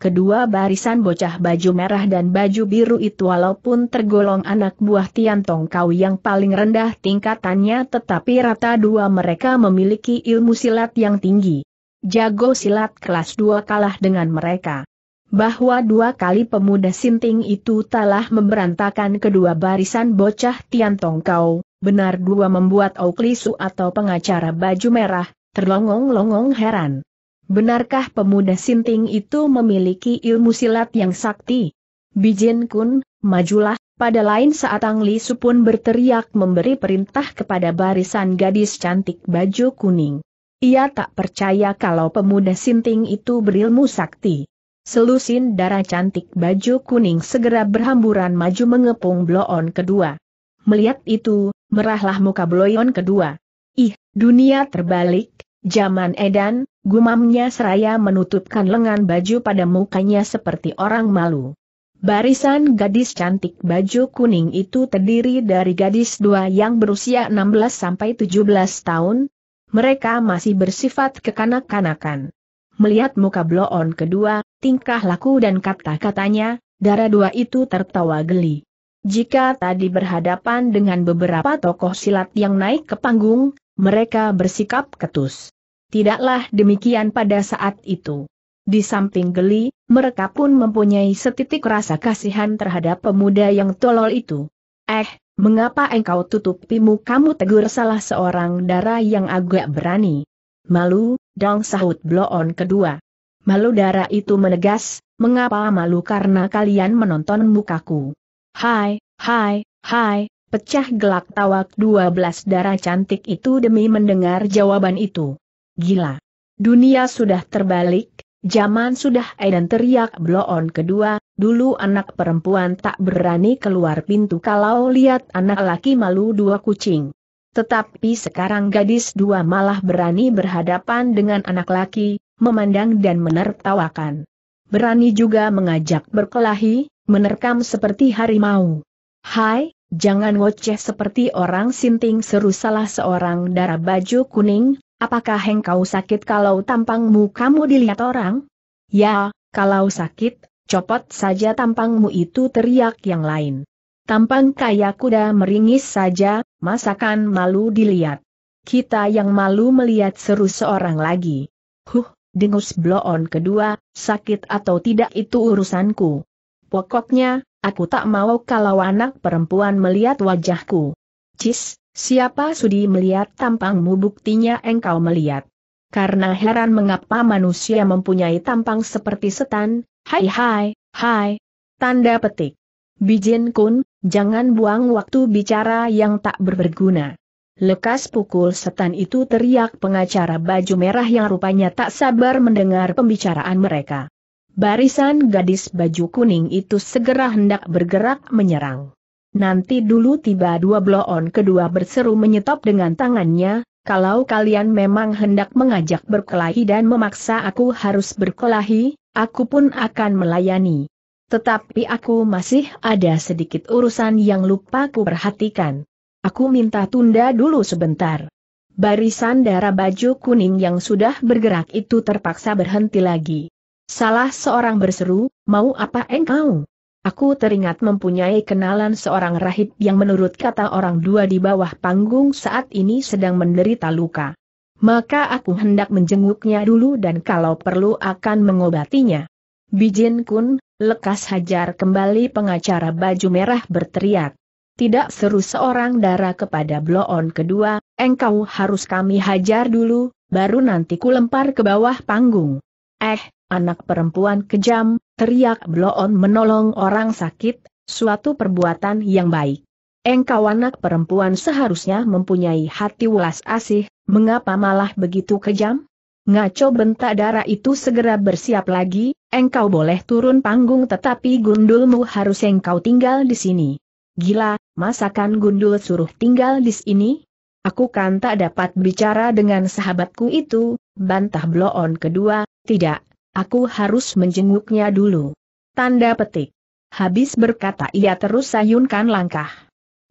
Kedua barisan bocah baju merah dan baju biru itu walaupun tergolong anak buah Tian Tong Kau yang paling rendah tingkatannya tetapi rata dua mereka memiliki ilmu silat yang tinggi. Jago silat kelas dua kalah dengan mereka. Bahwa dua kali pemuda sinting itu telah memberantakan kedua barisan bocah Tian Tong Kau, benar dua membuat Auklisu atau pengacara baju merah, terlongong-longong heran benarkah pemuda Sinting itu memiliki ilmu silat yang sakti? Bijin Kun, majulah, pada lain saat Ang Li Su pun berteriak memberi perintah kepada barisan gadis cantik baju kuning. Ia tak percaya kalau pemuda Sinting itu berilmu sakti. Selusin darah cantik baju kuning segera berhamburan maju mengepung bloon kedua. Melihat itu, merahlah muka bloon kedua. Ih, dunia terbalik, Zaman edan, gumamnya seraya menutupkan lengan baju pada mukanya seperti orang malu. Barisan gadis cantik baju kuning itu terdiri dari gadis dua yang berusia 16-17 sampai tahun, mereka masih bersifat kekanak-kanakan. Melihat muka bloon kedua, tingkah laku dan kata-katanya, darah dua itu tertawa geli. Jika tadi berhadapan dengan beberapa tokoh silat yang naik ke panggung, mereka bersikap ketus. Tidaklah demikian pada saat itu. Di samping geli, mereka pun mempunyai setitik rasa kasihan terhadap pemuda yang tolol itu. Eh, mengapa engkau tutupimu kamu tegur salah seorang darah yang agak berani. Malu, dong sahut bloon kedua. Malu darah itu menegas, mengapa malu karena kalian menonton mukaku. Hai, hai, hai, Pecah gelak tawak dua belas darah cantik itu demi mendengar jawaban itu. Gila. Dunia sudah terbalik, zaman sudah edan teriak bloon kedua, dulu anak perempuan tak berani keluar pintu kalau lihat anak laki malu dua kucing. Tetapi sekarang gadis dua malah berani berhadapan dengan anak laki, memandang dan menertawakan. Berani juga mengajak berkelahi, menerkam seperti harimau. Hai, Jangan ngoceh seperti orang sinting seru salah seorang darah baju kuning, apakah engkau sakit kalau tampangmu kamu dilihat orang? Ya, kalau sakit, copot saja tampangmu itu teriak yang lain. Tampang kaya kuda meringis saja, masakan malu dilihat. Kita yang malu melihat seru seorang lagi. Huh, dengus bloon kedua, sakit atau tidak itu urusanku. Pokoknya, Aku tak mau kalau anak perempuan melihat wajahku. Cis, siapa sudi melihat tampangmu buktinya engkau melihat. Karena heran mengapa manusia mempunyai tampang seperti setan, hai hai, hai. Tanda petik. Bijin kun, jangan buang waktu bicara yang tak berguna. Lekas pukul setan itu teriak pengacara baju merah yang rupanya tak sabar mendengar pembicaraan mereka. Barisan gadis baju kuning itu segera hendak bergerak menyerang. Nanti dulu tiba dua bloon kedua berseru menyetop dengan tangannya, kalau kalian memang hendak mengajak berkelahi dan memaksa aku harus berkelahi, aku pun akan melayani. Tetapi aku masih ada sedikit urusan yang lupa ku perhatikan. Aku minta tunda dulu sebentar. Barisan darah baju kuning yang sudah bergerak itu terpaksa berhenti lagi. Salah seorang berseru, mau apa engkau? Aku teringat mempunyai kenalan seorang rahib yang menurut kata orang dua di bawah panggung saat ini sedang menderita luka. Maka aku hendak menjenguknya dulu dan kalau perlu akan mengobatinya. Bijin kun, lekas hajar kembali pengacara baju merah berteriak. Tidak seru seorang darah kepada bloon kedua, engkau harus kami hajar dulu, baru nanti ku lempar ke bawah panggung. Eh, Anak perempuan kejam, teriak Bloon menolong orang sakit, suatu perbuatan yang baik. Engkau anak perempuan seharusnya mempunyai hati welas asih, mengapa malah begitu kejam? Ngaco bentak darah itu segera bersiap lagi, engkau boleh turun panggung tetapi gundulmu harus engkau tinggal di sini. Gila, masakan gundul suruh tinggal di sini? Aku kan tak dapat bicara dengan sahabatku itu, bantah bloon kedua, tidak, Aku harus menjenguknya dulu. Tanda petik. Habis berkata ia terus sayunkan langkah.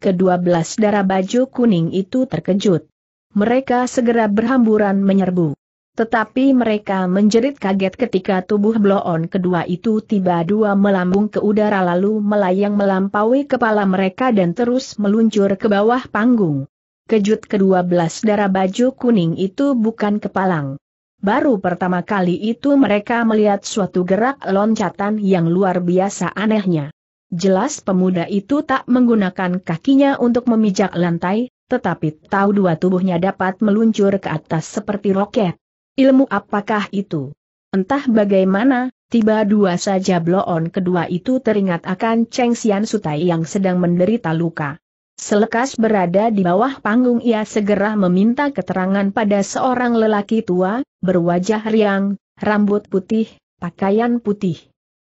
Kedua belas darah baju kuning itu terkejut. Mereka segera berhamburan menyerbu. Tetapi mereka menjerit kaget ketika tubuh bloon kedua itu tiba dua melambung ke udara lalu melayang melampaui kepala mereka dan terus meluncur ke bawah panggung. Kejut kedua belas darah baju kuning itu bukan kepalang. Baru pertama kali itu mereka melihat suatu gerak loncatan yang luar biasa anehnya. Jelas pemuda itu tak menggunakan kakinya untuk memijak lantai, tetapi tahu dua tubuhnya dapat meluncur ke atas seperti roket. Ilmu apakah itu? Entah bagaimana, tiba dua saja bloon kedua itu teringat akan Cheng Xian Sutai yang sedang menderita luka. Selekas berada di bawah panggung ia segera meminta keterangan pada seorang lelaki tua, berwajah riang, rambut putih, pakaian putih.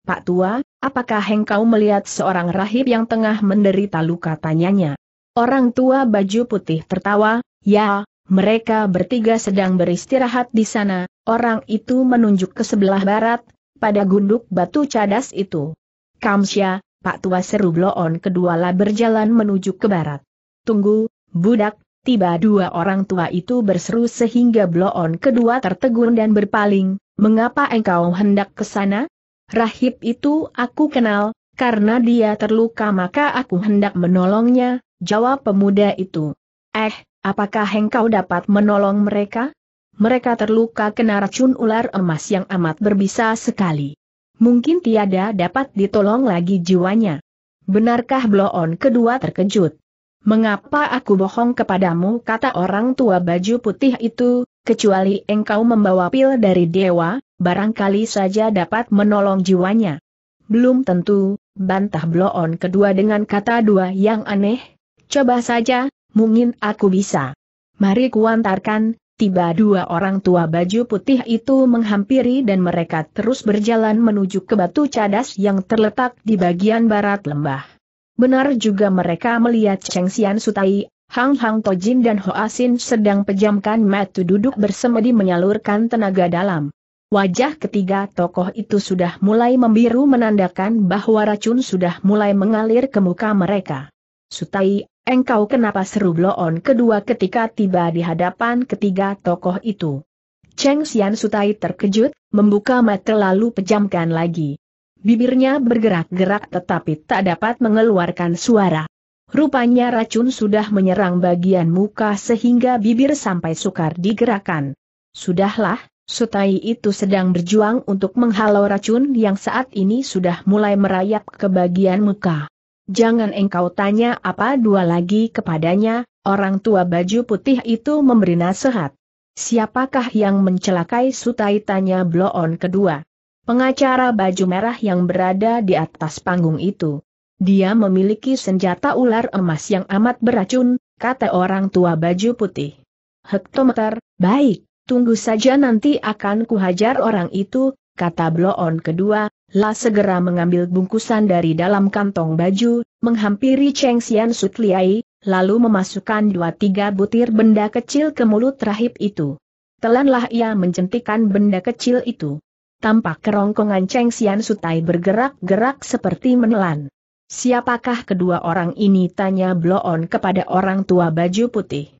Pak tua, apakah engkau melihat seorang rahib yang tengah menderita luka tanyanya? Orang tua baju putih tertawa, ya, mereka bertiga sedang beristirahat di sana, orang itu menunjuk ke sebelah barat, pada gunduk batu cadas itu. Kamsya, Pak Tua seru Bloon kedua kedualah berjalan menuju ke barat. Tunggu, budak, tiba dua orang tua itu berseru sehingga Bloon kedua tertegun dan berpaling, mengapa engkau hendak ke sana? Rahib itu aku kenal, karena dia terluka maka aku hendak menolongnya, jawab pemuda itu. Eh, apakah engkau dapat menolong mereka? Mereka terluka kena racun ular emas yang amat berbisa sekali mungkin tiada dapat ditolong lagi jiwanya. Benarkah Bloon kedua terkejut? Mengapa aku bohong kepadamu kata orang tua baju putih itu, kecuali engkau membawa pil dari dewa, barangkali saja dapat menolong jiwanya. Belum tentu, bantah Bloon kedua dengan kata dua yang aneh, coba saja, mungkin aku bisa. Mari kuantarkan, Tiba dua orang tua baju putih itu menghampiri dan mereka terus berjalan menuju ke batu cadas yang terletak di bagian barat lembah. Benar juga mereka melihat Cheng Xian Sutai, Hang Hang Tojin dan Hoasin sedang pejamkan mata duduk bersemedi menyalurkan tenaga dalam. Wajah ketiga tokoh itu sudah mulai membiru menandakan bahwa racun sudah mulai mengalir ke muka mereka. Sutai, Engkau kenapa seru bloon kedua ketika tiba di hadapan ketiga tokoh itu? Cheng Xian Sutai terkejut, membuka mata lalu pejamkan lagi. Bibirnya bergerak-gerak tetapi tak dapat mengeluarkan suara. Rupanya racun sudah menyerang bagian muka sehingga bibir sampai sukar digerakkan. Sudahlah, Sutai itu sedang berjuang untuk menghalau racun yang saat ini sudah mulai merayap ke bagian muka jangan engkau tanya apa dua lagi kepadanya, orang tua baju putih itu memberi nasihat. Siapakah yang mencelakai Sutai tanya Bloon kedua? Pengacara baju merah yang berada di atas panggung itu. Dia memiliki senjata ular emas yang amat beracun, kata orang tua baju putih. Hektometer, baik, tunggu saja nanti akan kuhajar orang itu, kata Bloon kedua, La segera mengambil bungkusan dari dalam kantong baju, menghampiri Cheng Xian Sut Liai, lalu memasukkan dua tiga butir benda kecil ke mulut rahib itu. Telanlah ia mencentikan benda kecil itu. Tampak kerongkongan Cheng Xian Sutai bergerak-gerak seperti menelan. Siapakah kedua orang ini tanya Bloon kepada orang tua baju putih.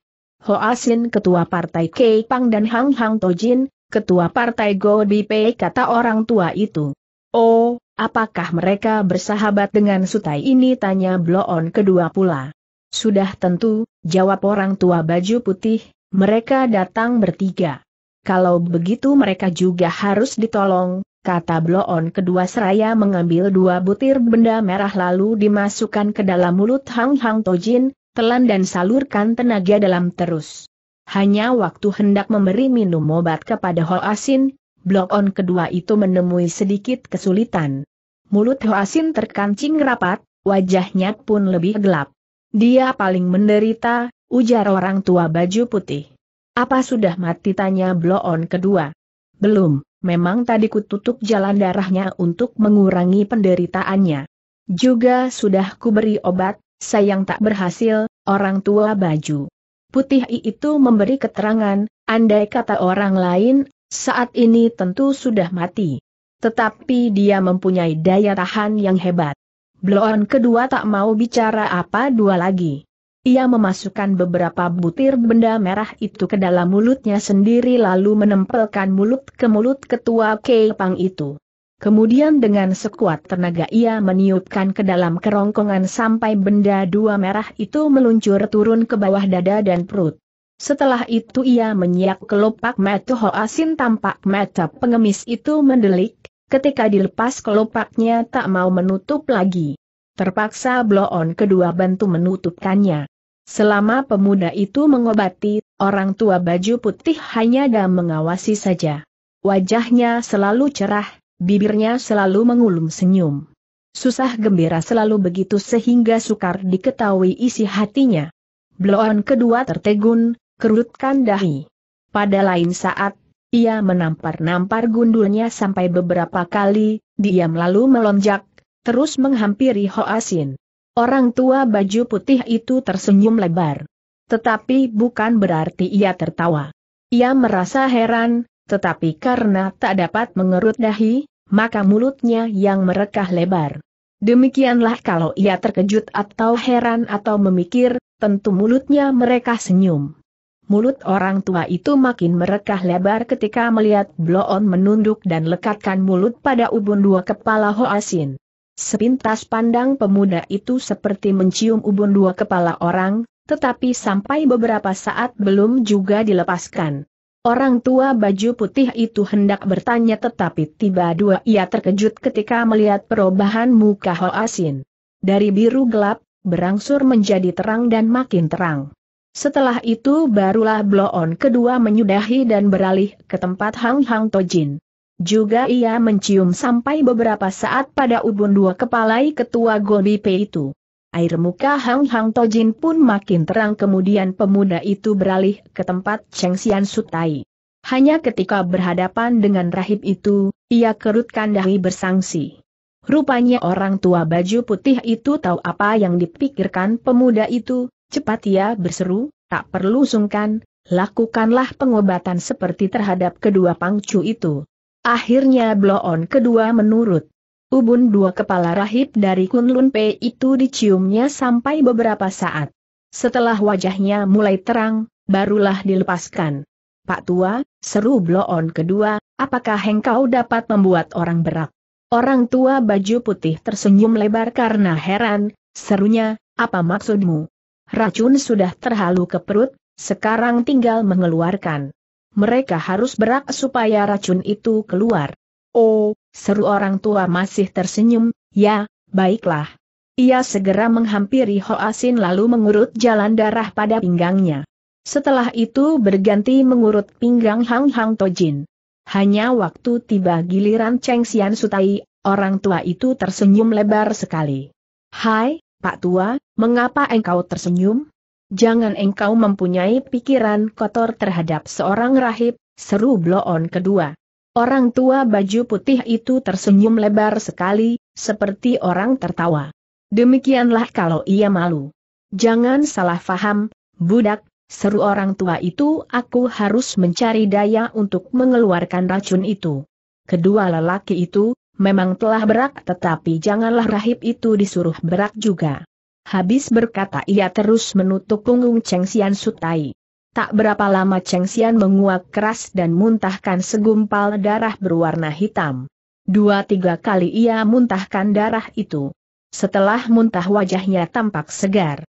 Hoa Sin ketua partai Kei Pang dan Hang Hang Tojin, ketua partai Go Pei kata orang tua itu. Oh, apakah mereka bersahabat dengan Sutai ini tanya Bloon kedua pula. Sudah tentu, jawab orang tua baju putih, mereka datang bertiga. Kalau begitu mereka juga harus ditolong, kata Bloon kedua seraya mengambil dua butir benda merah lalu dimasukkan ke dalam mulut Hang Hang Tojin, telan dan salurkan tenaga dalam terus. Hanya waktu hendak memberi minum obat kepada Ho Asin, blok on kedua itu menemui sedikit kesulitan. Mulut Ho Asin terkancing rapat, wajahnya pun lebih gelap. Dia paling menderita, ujar orang tua baju putih. Apa sudah mati tanya blok on kedua? Belum, memang tadi kututup jalan darahnya untuk mengurangi penderitaannya. Juga sudah kuberi obat, sayang tak berhasil, orang tua baju Putih I itu memberi keterangan, andai kata orang lain, saat ini tentu sudah mati. Tetapi dia mempunyai daya tahan yang hebat. Bloon kedua tak mau bicara apa dua lagi. Ia memasukkan beberapa butir benda merah itu ke dalam mulutnya sendiri lalu menempelkan mulut ke mulut ketua Kepang itu. Kemudian dengan sekuat tenaga ia meniupkan ke dalam kerongkongan sampai benda dua merah itu meluncur turun ke bawah dada dan perut. Setelah itu ia menyiak kelopak mata Hoasin tampak mata pengemis itu mendelik, ketika dilepas kelopaknya tak mau menutup lagi. Terpaksa bloon kedua bantu menutupkannya. Selama pemuda itu mengobati, orang tua baju putih hanya dan mengawasi saja. Wajahnya selalu cerah, bibirnya selalu mengulum senyum. Susah gembira selalu begitu sehingga sukar diketahui isi hatinya. Bloon kedua tertegun, kerutkan dahi. Pada lain saat, ia menampar-nampar gundulnya sampai beberapa kali, diam lalu melonjak, terus menghampiri Hoasin. Orang tua baju putih itu tersenyum lebar. Tetapi bukan berarti ia tertawa. Ia merasa heran, tetapi karena tak dapat mengerut dahi, maka mulutnya yang merekah lebar. Demikianlah kalau ia terkejut atau heran atau memikir, tentu mulutnya mereka senyum. Mulut orang tua itu makin merekah lebar ketika melihat Bloon menunduk dan lekatkan mulut pada ubun dua kepala Hoasin. Sepintas pandang pemuda itu seperti mencium ubun dua kepala orang, tetapi sampai beberapa saat belum juga dilepaskan. Orang tua baju putih itu hendak bertanya tetapi tiba dua ia terkejut ketika melihat perubahan muka Ho Asin. Dari biru gelap, berangsur menjadi terang dan makin terang. Setelah itu barulah Bloon kedua menyudahi dan beralih ke tempat Hang Hang Tojin. Juga ia mencium sampai beberapa saat pada ubun dua kepalai ketua Gobi P itu. Air muka Hang Hang Tojin pun makin terang kemudian pemuda itu beralih ke tempat Cheng Xian Sutai. Hanya ketika berhadapan dengan rahib itu, ia kerutkan dahi bersangsi. Rupanya orang tua baju putih itu tahu apa yang dipikirkan pemuda itu, cepat ia berseru, tak perlu sungkan, lakukanlah pengobatan seperti terhadap kedua pangcu itu. Akhirnya bloon kedua menurut. Ubun dua kepala rahib dari Kunlun Pei itu diciumnya sampai beberapa saat. Setelah wajahnya mulai terang, barulah dilepaskan. Pak Tua, seru bloon kedua, apakah engkau dapat membuat orang berak? Orang tua baju putih tersenyum lebar karena heran, serunya, apa maksudmu? Racun sudah terhalu ke perut, sekarang tinggal mengeluarkan. Mereka harus berak supaya racun itu keluar. Oh, Seru orang tua masih tersenyum, ya, baiklah. Ia segera menghampiri Ho Asin lalu mengurut jalan darah pada pinggangnya. Setelah itu berganti mengurut pinggang Hang Hang Tojin. Hanya waktu tiba giliran Cheng Xian Sutai, orang tua itu tersenyum lebar sekali. Hai, Pak Tua, mengapa engkau tersenyum? Jangan engkau mempunyai pikiran kotor terhadap seorang rahib, seru bloon kedua. Orang tua baju putih itu tersenyum lebar sekali, seperti orang tertawa. Demikianlah kalau ia malu. Jangan salah faham, budak, seru orang tua itu aku harus mencari daya untuk mengeluarkan racun itu. Kedua lelaki itu, memang telah berak tetapi janganlah rahib itu disuruh berak juga. Habis berkata ia terus menutup punggung Cheng Xian Sutai. Tak berapa lama Cheng Xian menguak keras dan muntahkan segumpal darah berwarna hitam. Dua tiga kali ia muntahkan darah itu. Setelah muntah wajahnya tampak segar.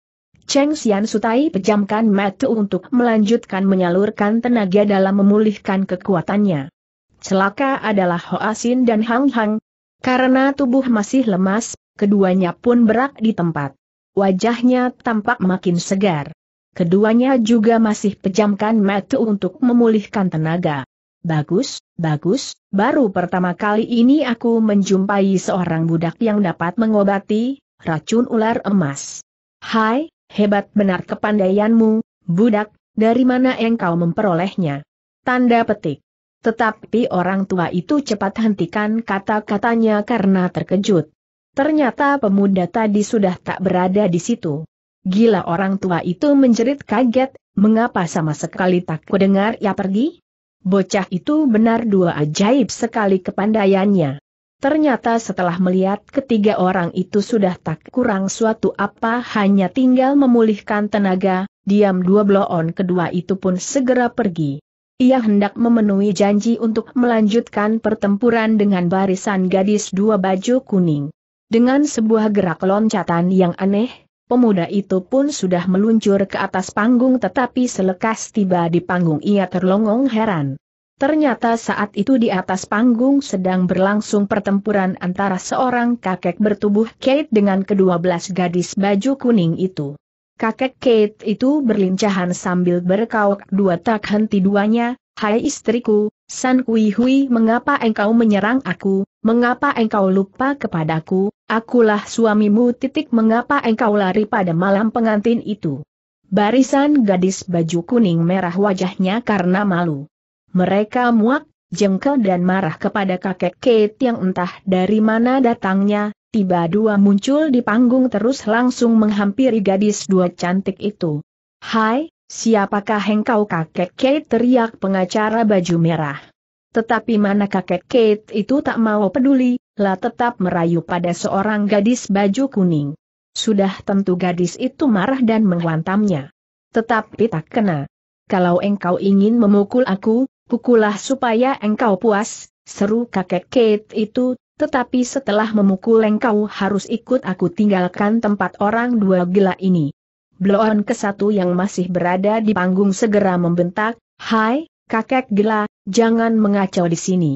Cheng Xian Sutai pejamkan mata untuk melanjutkan menyalurkan tenaga dalam memulihkan kekuatannya. Celaka adalah Asin dan Hang Hang. Karena tubuh masih lemas, keduanya pun berak di tempat. Wajahnya tampak makin segar. Keduanya juga masih pejamkan mata untuk memulihkan tenaga. Bagus, bagus, baru pertama kali ini aku menjumpai seorang budak yang dapat mengobati racun ular emas. Hai, hebat benar kepandaianmu, budak, dari mana engkau memperolehnya? Tanda petik. Tetapi orang tua itu cepat hentikan kata-katanya karena terkejut. Ternyata pemuda tadi sudah tak berada di situ. Gila orang tua itu menjerit kaget, mengapa sama sekali tak kudengar ia pergi? Bocah itu benar dua ajaib sekali kepandaiannya. Ternyata setelah melihat ketiga orang itu sudah tak kurang suatu apa hanya tinggal memulihkan tenaga, diam dua bloon kedua itu pun segera pergi. Ia hendak memenuhi janji untuk melanjutkan pertempuran dengan barisan gadis dua baju kuning. Dengan sebuah gerak loncatan yang aneh, Pemuda itu pun sudah meluncur ke atas panggung tetapi selekas tiba di panggung ia terlongong heran. Ternyata saat itu di atas panggung sedang berlangsung pertempuran antara seorang kakek bertubuh Kate dengan kedua belas gadis baju kuning itu. Kakek Kate itu berlincahan sambil berkauk dua tak henti duanya, Hai istriku, San Kui Hui mengapa engkau menyerang aku, mengapa engkau lupa kepadaku, akulah suamimu titik mengapa engkau lari pada malam pengantin itu. Barisan gadis baju kuning merah wajahnya karena malu. Mereka muak, jengkel dan marah kepada kakek Kate yang entah dari mana datangnya, tiba dua muncul di panggung terus langsung menghampiri gadis dua cantik itu. Hai, siapakah engkau kakek Kate teriak pengacara baju merah. Tetapi mana kakek Kate itu tak mau peduli, lah tetap merayu pada seorang gadis baju kuning. Sudah tentu gadis itu marah dan menghantamnya. Tetapi tak kena. Kalau engkau ingin memukul aku, pukullah supaya engkau puas, seru kakek Kate itu, tetapi setelah memukul engkau harus ikut aku tinggalkan tempat orang dua gila ini. Bloon ke satu yang masih berada di panggung segera membentak, Hai, kakek gila, jangan mengacau di sini.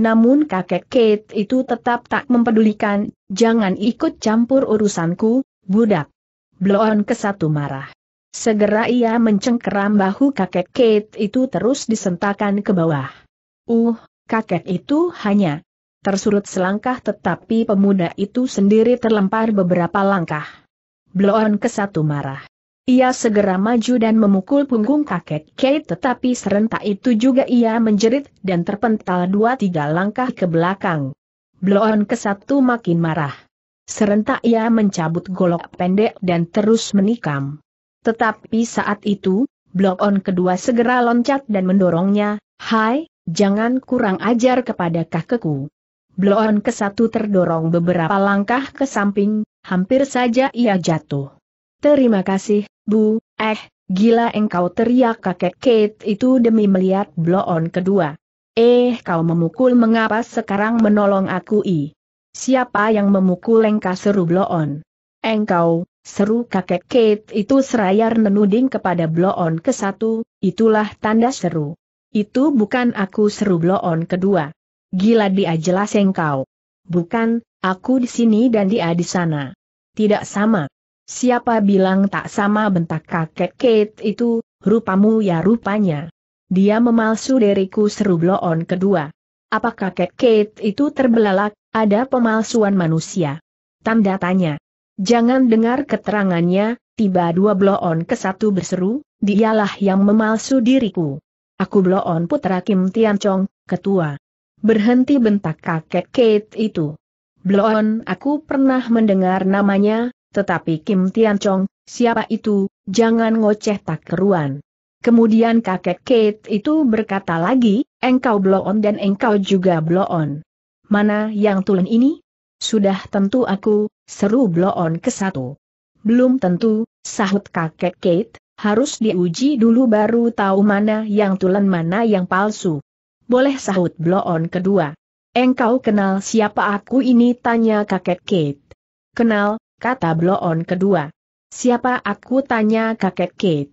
Namun kakek Kate itu tetap tak mempedulikan, jangan ikut campur urusanku, budak. Bloon kesatu marah. Segera ia mencengkeram bahu kakek Kate itu terus disentakan ke bawah. Uh, kakek itu hanya tersurut selangkah tetapi pemuda itu sendiri terlempar beberapa langkah. Bloon kesatu marah. Ia segera maju dan memukul punggung kakek Kate tetapi serentak itu juga ia menjerit dan terpental dua tiga langkah ke belakang. Bloon ke satu makin marah. Serentak ia mencabut golok pendek dan terus menikam. Tetapi saat itu, Bloon kedua segera loncat dan mendorongnya, Hai, jangan kurang ajar kepada kakekku. Bloon ke satu terdorong beberapa langkah ke samping, hampir saja ia jatuh. Terima kasih, Bu, eh, gila engkau teriak kakek Kate itu demi melihat bloon kedua. Eh, kau memukul mengapa sekarang menolong aku i? Siapa yang memukul engkau seru bloon? Engkau, seru kakek Kate itu serayar menuding kepada bloon ke satu, itulah tanda seru. Itu bukan aku seru bloon kedua. Gila dia jelas engkau. Bukan, aku di sini dan dia di sana. Tidak sama. Siapa bilang tak sama bentak kakek Kate itu, rupamu ya rupanya. Dia memalsu diriku seru bloon kedua. Apa kakek Kate itu terbelalak, ada pemalsuan manusia? Tanda tanya. Jangan dengar keterangannya, tiba dua bloon ke satu berseru, dialah yang memalsu diriku. Aku bloon putra Kim Tian Chong, ketua. Berhenti bentak kakek Kate itu. Bloon aku pernah mendengar namanya, tetapi Kim Tian Chong, siapa itu, jangan ngoceh tak keruan. Kemudian kakek Kate itu berkata lagi, engkau blow dan engkau juga blow Mana yang tulen ini? Sudah tentu aku, seru blow ke satu. Belum tentu, sahut kakek Kate, harus diuji dulu baru tahu mana yang tulen mana yang palsu. Boleh sahut blow kedua. Engkau kenal siapa aku ini tanya kakek Kate. Kenal, kata Bloon kedua. Siapa aku tanya kakek Kate.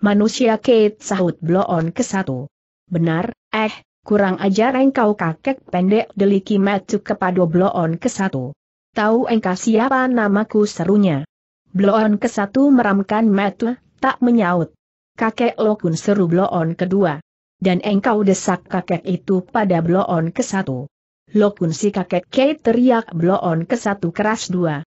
Manusia Kate sahut Bloon ke satu. Benar, eh, kurang ajar engkau kakek pendek deliki matu kepada Bloon ke satu. Tahu engkau siapa namaku serunya. Bloon ke satu meramkan matu, tak menyaut. Kakek lo Lokun seru Bloon kedua. Dan engkau desak kakek itu pada Bloon ke satu. Lokun si kakek Kate teriak Bloon ke satu keras dua.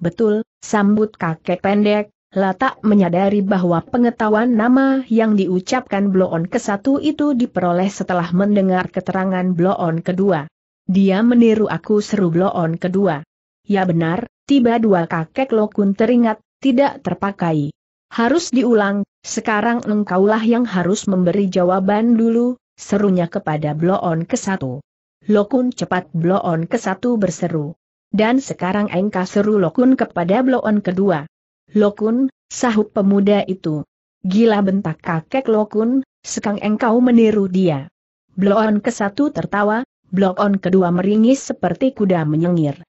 Betul, sambut kakek pendek, tak menyadari bahwa pengetahuan nama yang diucapkan Bloon ke satu itu diperoleh setelah mendengar keterangan Bloon kedua. Dia meniru aku seru Bloon kedua. Ya benar, tiba dua kakek lokun teringat, tidak terpakai. Harus diulang, sekarang engkaulah yang harus memberi jawaban dulu, serunya kepada Bloon ke satu. Lokun cepat Bloon ke satu berseru. Dan sekarang engkau seru Lokun kepada Bloon kedua. Lokun, sahut pemuda itu. Gila bentak kakek Lokun, sekang engkau meniru dia. Bloon ke satu tertawa, Bloon kedua meringis seperti kuda menyengir.